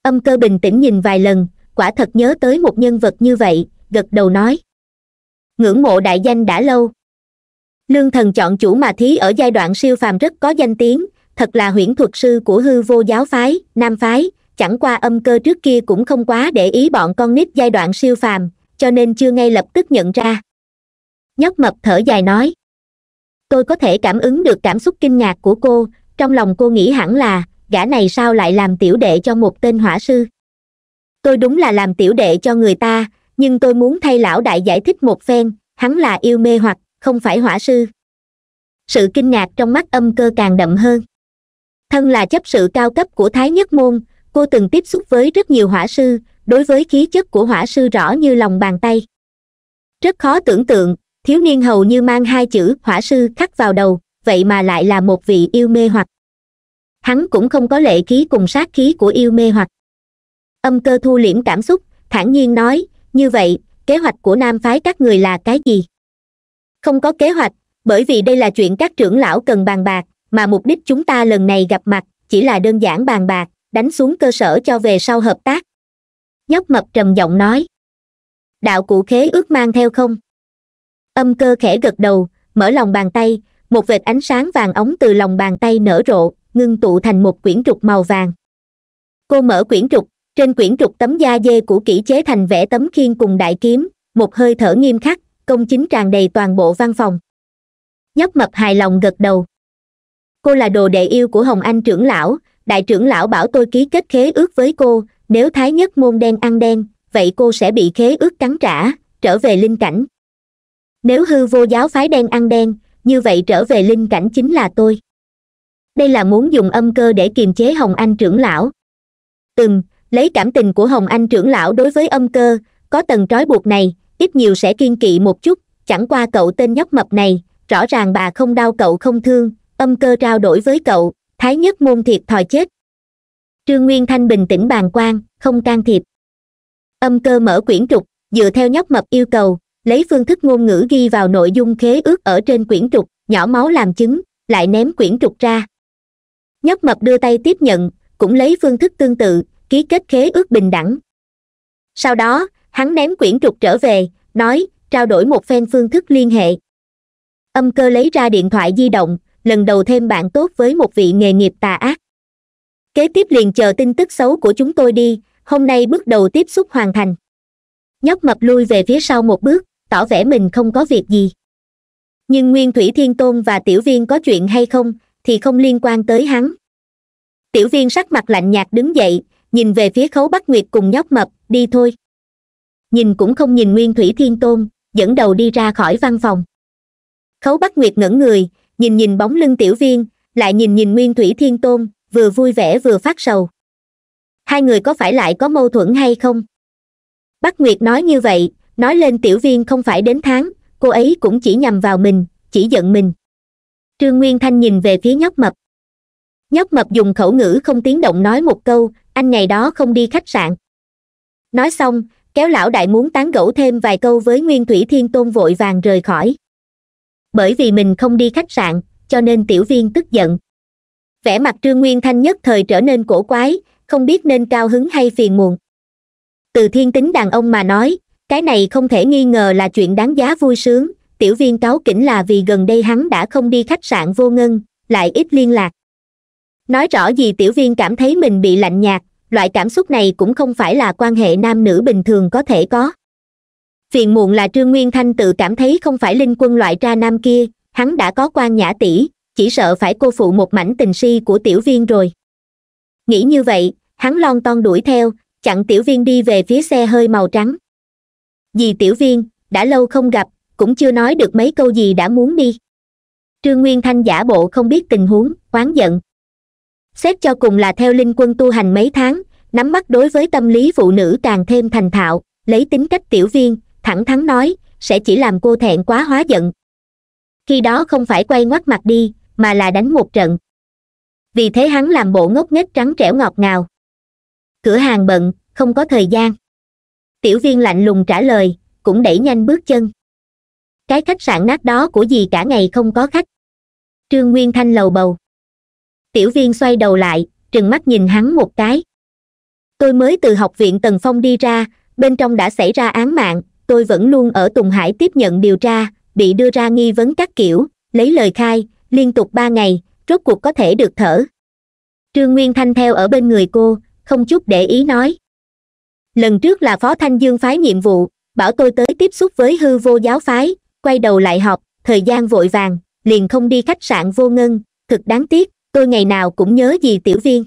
âm cơ bình tĩnh nhìn vài lần quả thật nhớ tới một nhân vật như vậy gật đầu nói ngưỡng mộ đại danh đã lâu lương thần chọn chủ mà thí ở giai đoạn siêu phàm rất có danh tiếng thật là huyễn thuật sư của hư vô giáo phái nam phái chẳng qua âm cơ trước kia cũng không quá để ý bọn con nít giai đoạn siêu phàm cho nên chưa ngay lập tức nhận ra nhóc mập thở dài nói tôi có thể cảm ứng được cảm xúc kinh ngạc của cô trong lòng cô nghĩ hẳn là gã này sao lại làm tiểu đệ cho một tên hỏa sư tôi đúng là làm tiểu đệ cho người ta nhưng tôi muốn thay lão đại giải thích một phen hắn là yêu mê hoặc không phải hỏa sư sự kinh ngạc trong mắt âm cơ càng đậm hơn thân là chấp sự cao cấp của thái nhất môn cô từng tiếp xúc với rất nhiều hỏa sư đối với khí chất của hỏa sư rõ như lòng bàn tay rất khó tưởng tượng thiếu niên hầu như mang hai chữ hỏa sư khắc vào đầu vậy mà lại là một vị yêu mê hoặc hắn cũng không có lệ khí cùng sát khí của yêu mê hoặc âm cơ thu liễm cảm xúc thản nhiên nói như vậy kế hoạch của nam phái các người là cái gì không có kế hoạch bởi vì đây là chuyện các trưởng lão cần bàn bạc mà mục đích chúng ta lần này gặp mặt chỉ là đơn giản bàn bạc đánh xuống cơ sở cho về sau hợp tác nhóc mập trầm giọng nói đạo cụ khế ước mang theo không âm cơ khẽ gật đầu mở lòng bàn tay một vệt ánh sáng vàng ống từ lòng bàn tay nở rộ ngưng tụ thành một quyển trục màu vàng cô mở quyển trục trên quyển trục tấm da dê của kỹ chế thành vẽ tấm khiên cùng đại kiếm một hơi thở nghiêm khắc công chính tràn đầy toàn bộ văn phòng nhóc mập hài lòng gật đầu cô là đồ đệ yêu của hồng anh trưởng lão đại trưởng lão bảo tôi ký kết khế ước với cô nếu thái nhất môn đen ăn đen vậy cô sẽ bị khế ước cắn trả trở về linh cảnh nếu hư vô giáo phái đen ăn đen như vậy trở về linh cảnh chính là tôi đây là muốn dùng âm cơ để kiềm chế hồng anh trưởng lão từng lấy cảm tình của hồng anh trưởng lão đối với âm cơ có tầng trói buộc này ít nhiều sẽ kiên kỵ một chút chẳng qua cậu tên nhóc mập này rõ ràng bà không đau cậu không thương âm cơ trao đổi với cậu thái nhất môn thiệt thòi chết trương nguyên thanh bình tĩnh bàn quan không can thiệp âm cơ mở quyển trục dựa theo nhóc mập yêu cầu lấy phương thức ngôn ngữ ghi vào nội dung khế ước ở trên quyển trục nhỏ máu làm chứng lại ném quyển trục ra nhóc mập đưa tay tiếp nhận cũng lấy phương thức tương tự ký kết khế ước bình đẳng sau đó hắn ném quyển trục trở về nói trao đổi một phen phương thức liên hệ âm cơ lấy ra điện thoại di động lần đầu thêm bạn tốt với một vị nghề nghiệp tà ác kế tiếp liền chờ tin tức xấu của chúng tôi đi hôm nay bước đầu tiếp xúc hoàn thành nhóc mập lui về phía sau một bước tỏ vẻ mình không có việc gì nhưng nguyên thủy thiên tôn và tiểu viên có chuyện hay không thì không liên quan tới hắn tiểu viên sắc mặt lạnh nhạt đứng dậy nhìn về phía khấu bắc nguyệt cùng nhóc mập đi thôi nhìn cũng không nhìn nguyên thủy thiên tôn dẫn đầu đi ra khỏi văn phòng khấu bắc nguyệt ngẩng người nhìn nhìn bóng lưng tiểu viên lại nhìn nhìn nguyên thủy thiên tôn vừa vui vẻ vừa phát sầu hai người có phải lại có mâu thuẫn hay không bắc nguyệt nói như vậy nói lên tiểu viên không phải đến tháng cô ấy cũng chỉ nhằm vào mình chỉ giận mình trương nguyên thanh nhìn về phía nhóc mập nhóc mập dùng khẩu ngữ không tiếng động nói một câu anh ngày đó không đi khách sạn nói xong kéo lão đại muốn tán gẫu thêm vài câu với nguyên thủy thiên tôn vội vàng rời khỏi bởi vì mình không đi khách sạn cho nên tiểu viên tức giận vẻ mặt trương nguyên thanh nhất thời trở nên cổ quái không biết nên cao hứng hay phiền muộn từ thiên tính đàn ông mà nói cái này không thể nghi ngờ là chuyện đáng giá vui sướng tiểu viên cáo kỉnh là vì gần đây hắn đã không đi khách sạn vô ngân lại ít liên lạc nói rõ gì tiểu viên cảm thấy mình bị lạnh nhạt loại cảm xúc này cũng không phải là quan hệ nam nữ bình thường có thể có phiền muộn là trương nguyên thanh tự cảm thấy không phải linh quân loại ra nam kia hắn đã có quan nhã tỷ chỉ sợ phải cô phụ một mảnh tình si của tiểu viên rồi nghĩ như vậy hắn lon ton đuổi theo chặn tiểu viên đi về phía xe hơi màu trắng dì tiểu viên đã lâu không gặp cũng chưa nói được mấy câu gì đã muốn đi trương nguyên thanh giả bộ không biết tình huống oán giận xét cho cùng là theo linh quân tu hành mấy tháng nắm bắt đối với tâm lý phụ nữ càng thêm thành thạo lấy tính cách tiểu viên thẳng thắn nói sẽ chỉ làm cô thẹn quá hóa giận khi đó không phải quay ngoắt mặt đi mà là đánh một trận vì thế hắn làm bộ ngốc nghếch trắng trẻo ngọt ngào cửa hàng bận không có thời gian tiểu viên lạnh lùng trả lời cũng đẩy nhanh bước chân cái khách sạn nát đó của gì cả ngày không có khách trương nguyên thanh lầu bầu tiểu viên xoay đầu lại trừng mắt nhìn hắn một cái tôi mới từ học viện tần phong đi ra bên trong đã xảy ra án mạng tôi vẫn luôn ở tùng hải tiếp nhận điều tra bị đưa ra nghi vấn các kiểu lấy lời khai liên tục ba ngày rốt cuộc có thể được thở trương nguyên thanh theo ở bên người cô không chút để ý nói lần trước là phó thanh dương phái nhiệm vụ bảo tôi tới tiếp xúc với hư vô giáo phái quay đầu lại họp thời gian vội vàng liền không đi khách sạn vô ngân thực đáng tiếc tôi ngày nào cũng nhớ gì tiểu viên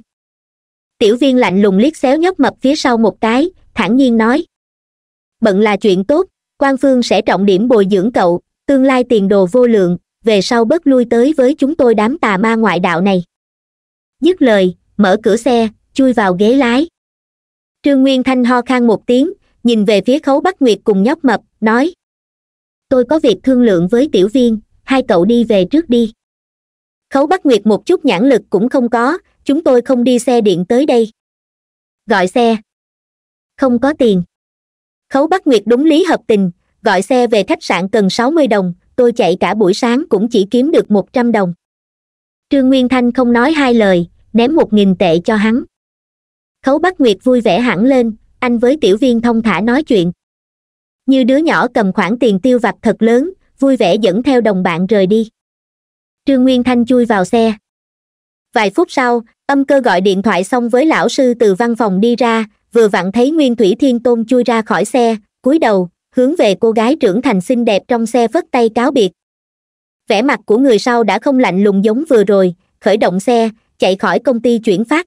tiểu viên lạnh lùng liếc xéo nhóc mập phía sau một cái thản nhiên nói bận là chuyện tốt quan phương sẽ trọng điểm bồi dưỡng cậu tương lai tiền đồ vô lượng về sau bớt lui tới với chúng tôi đám tà ma ngoại đạo này dứt lời mở cửa xe chui vào ghế lái trương nguyên thanh ho khan một tiếng nhìn về phía khấu bắc nguyệt cùng nhóc mập nói tôi có việc thương lượng với tiểu viên hai cậu đi về trước đi khấu bắc nguyệt một chút nhãn lực cũng không có chúng tôi không đi xe điện tới đây gọi xe không có tiền khấu bắc nguyệt đúng lý hợp tình gọi xe về khách sạn cần sáu mươi đồng tôi chạy cả buổi sáng cũng chỉ kiếm được một trăm đồng trương nguyên thanh không nói hai lời ném một nghìn tệ cho hắn khấu bắc nguyệt vui vẻ hẳn lên anh với tiểu viên thông thả nói chuyện như đứa nhỏ cầm khoản tiền tiêu vặt thật lớn vui vẻ dẫn theo đồng bạn rời đi trương nguyên thanh chui vào xe vài phút sau âm cơ gọi điện thoại xong với lão sư từ văn phòng đi ra vừa vặn thấy nguyên thủy thiên tôn chui ra khỏi xe cúi đầu hướng về cô gái trưởng thành xinh đẹp trong xe vất tay cáo biệt vẻ mặt của người sau đã không lạnh lùng giống vừa rồi khởi động xe chạy khỏi công ty chuyển phát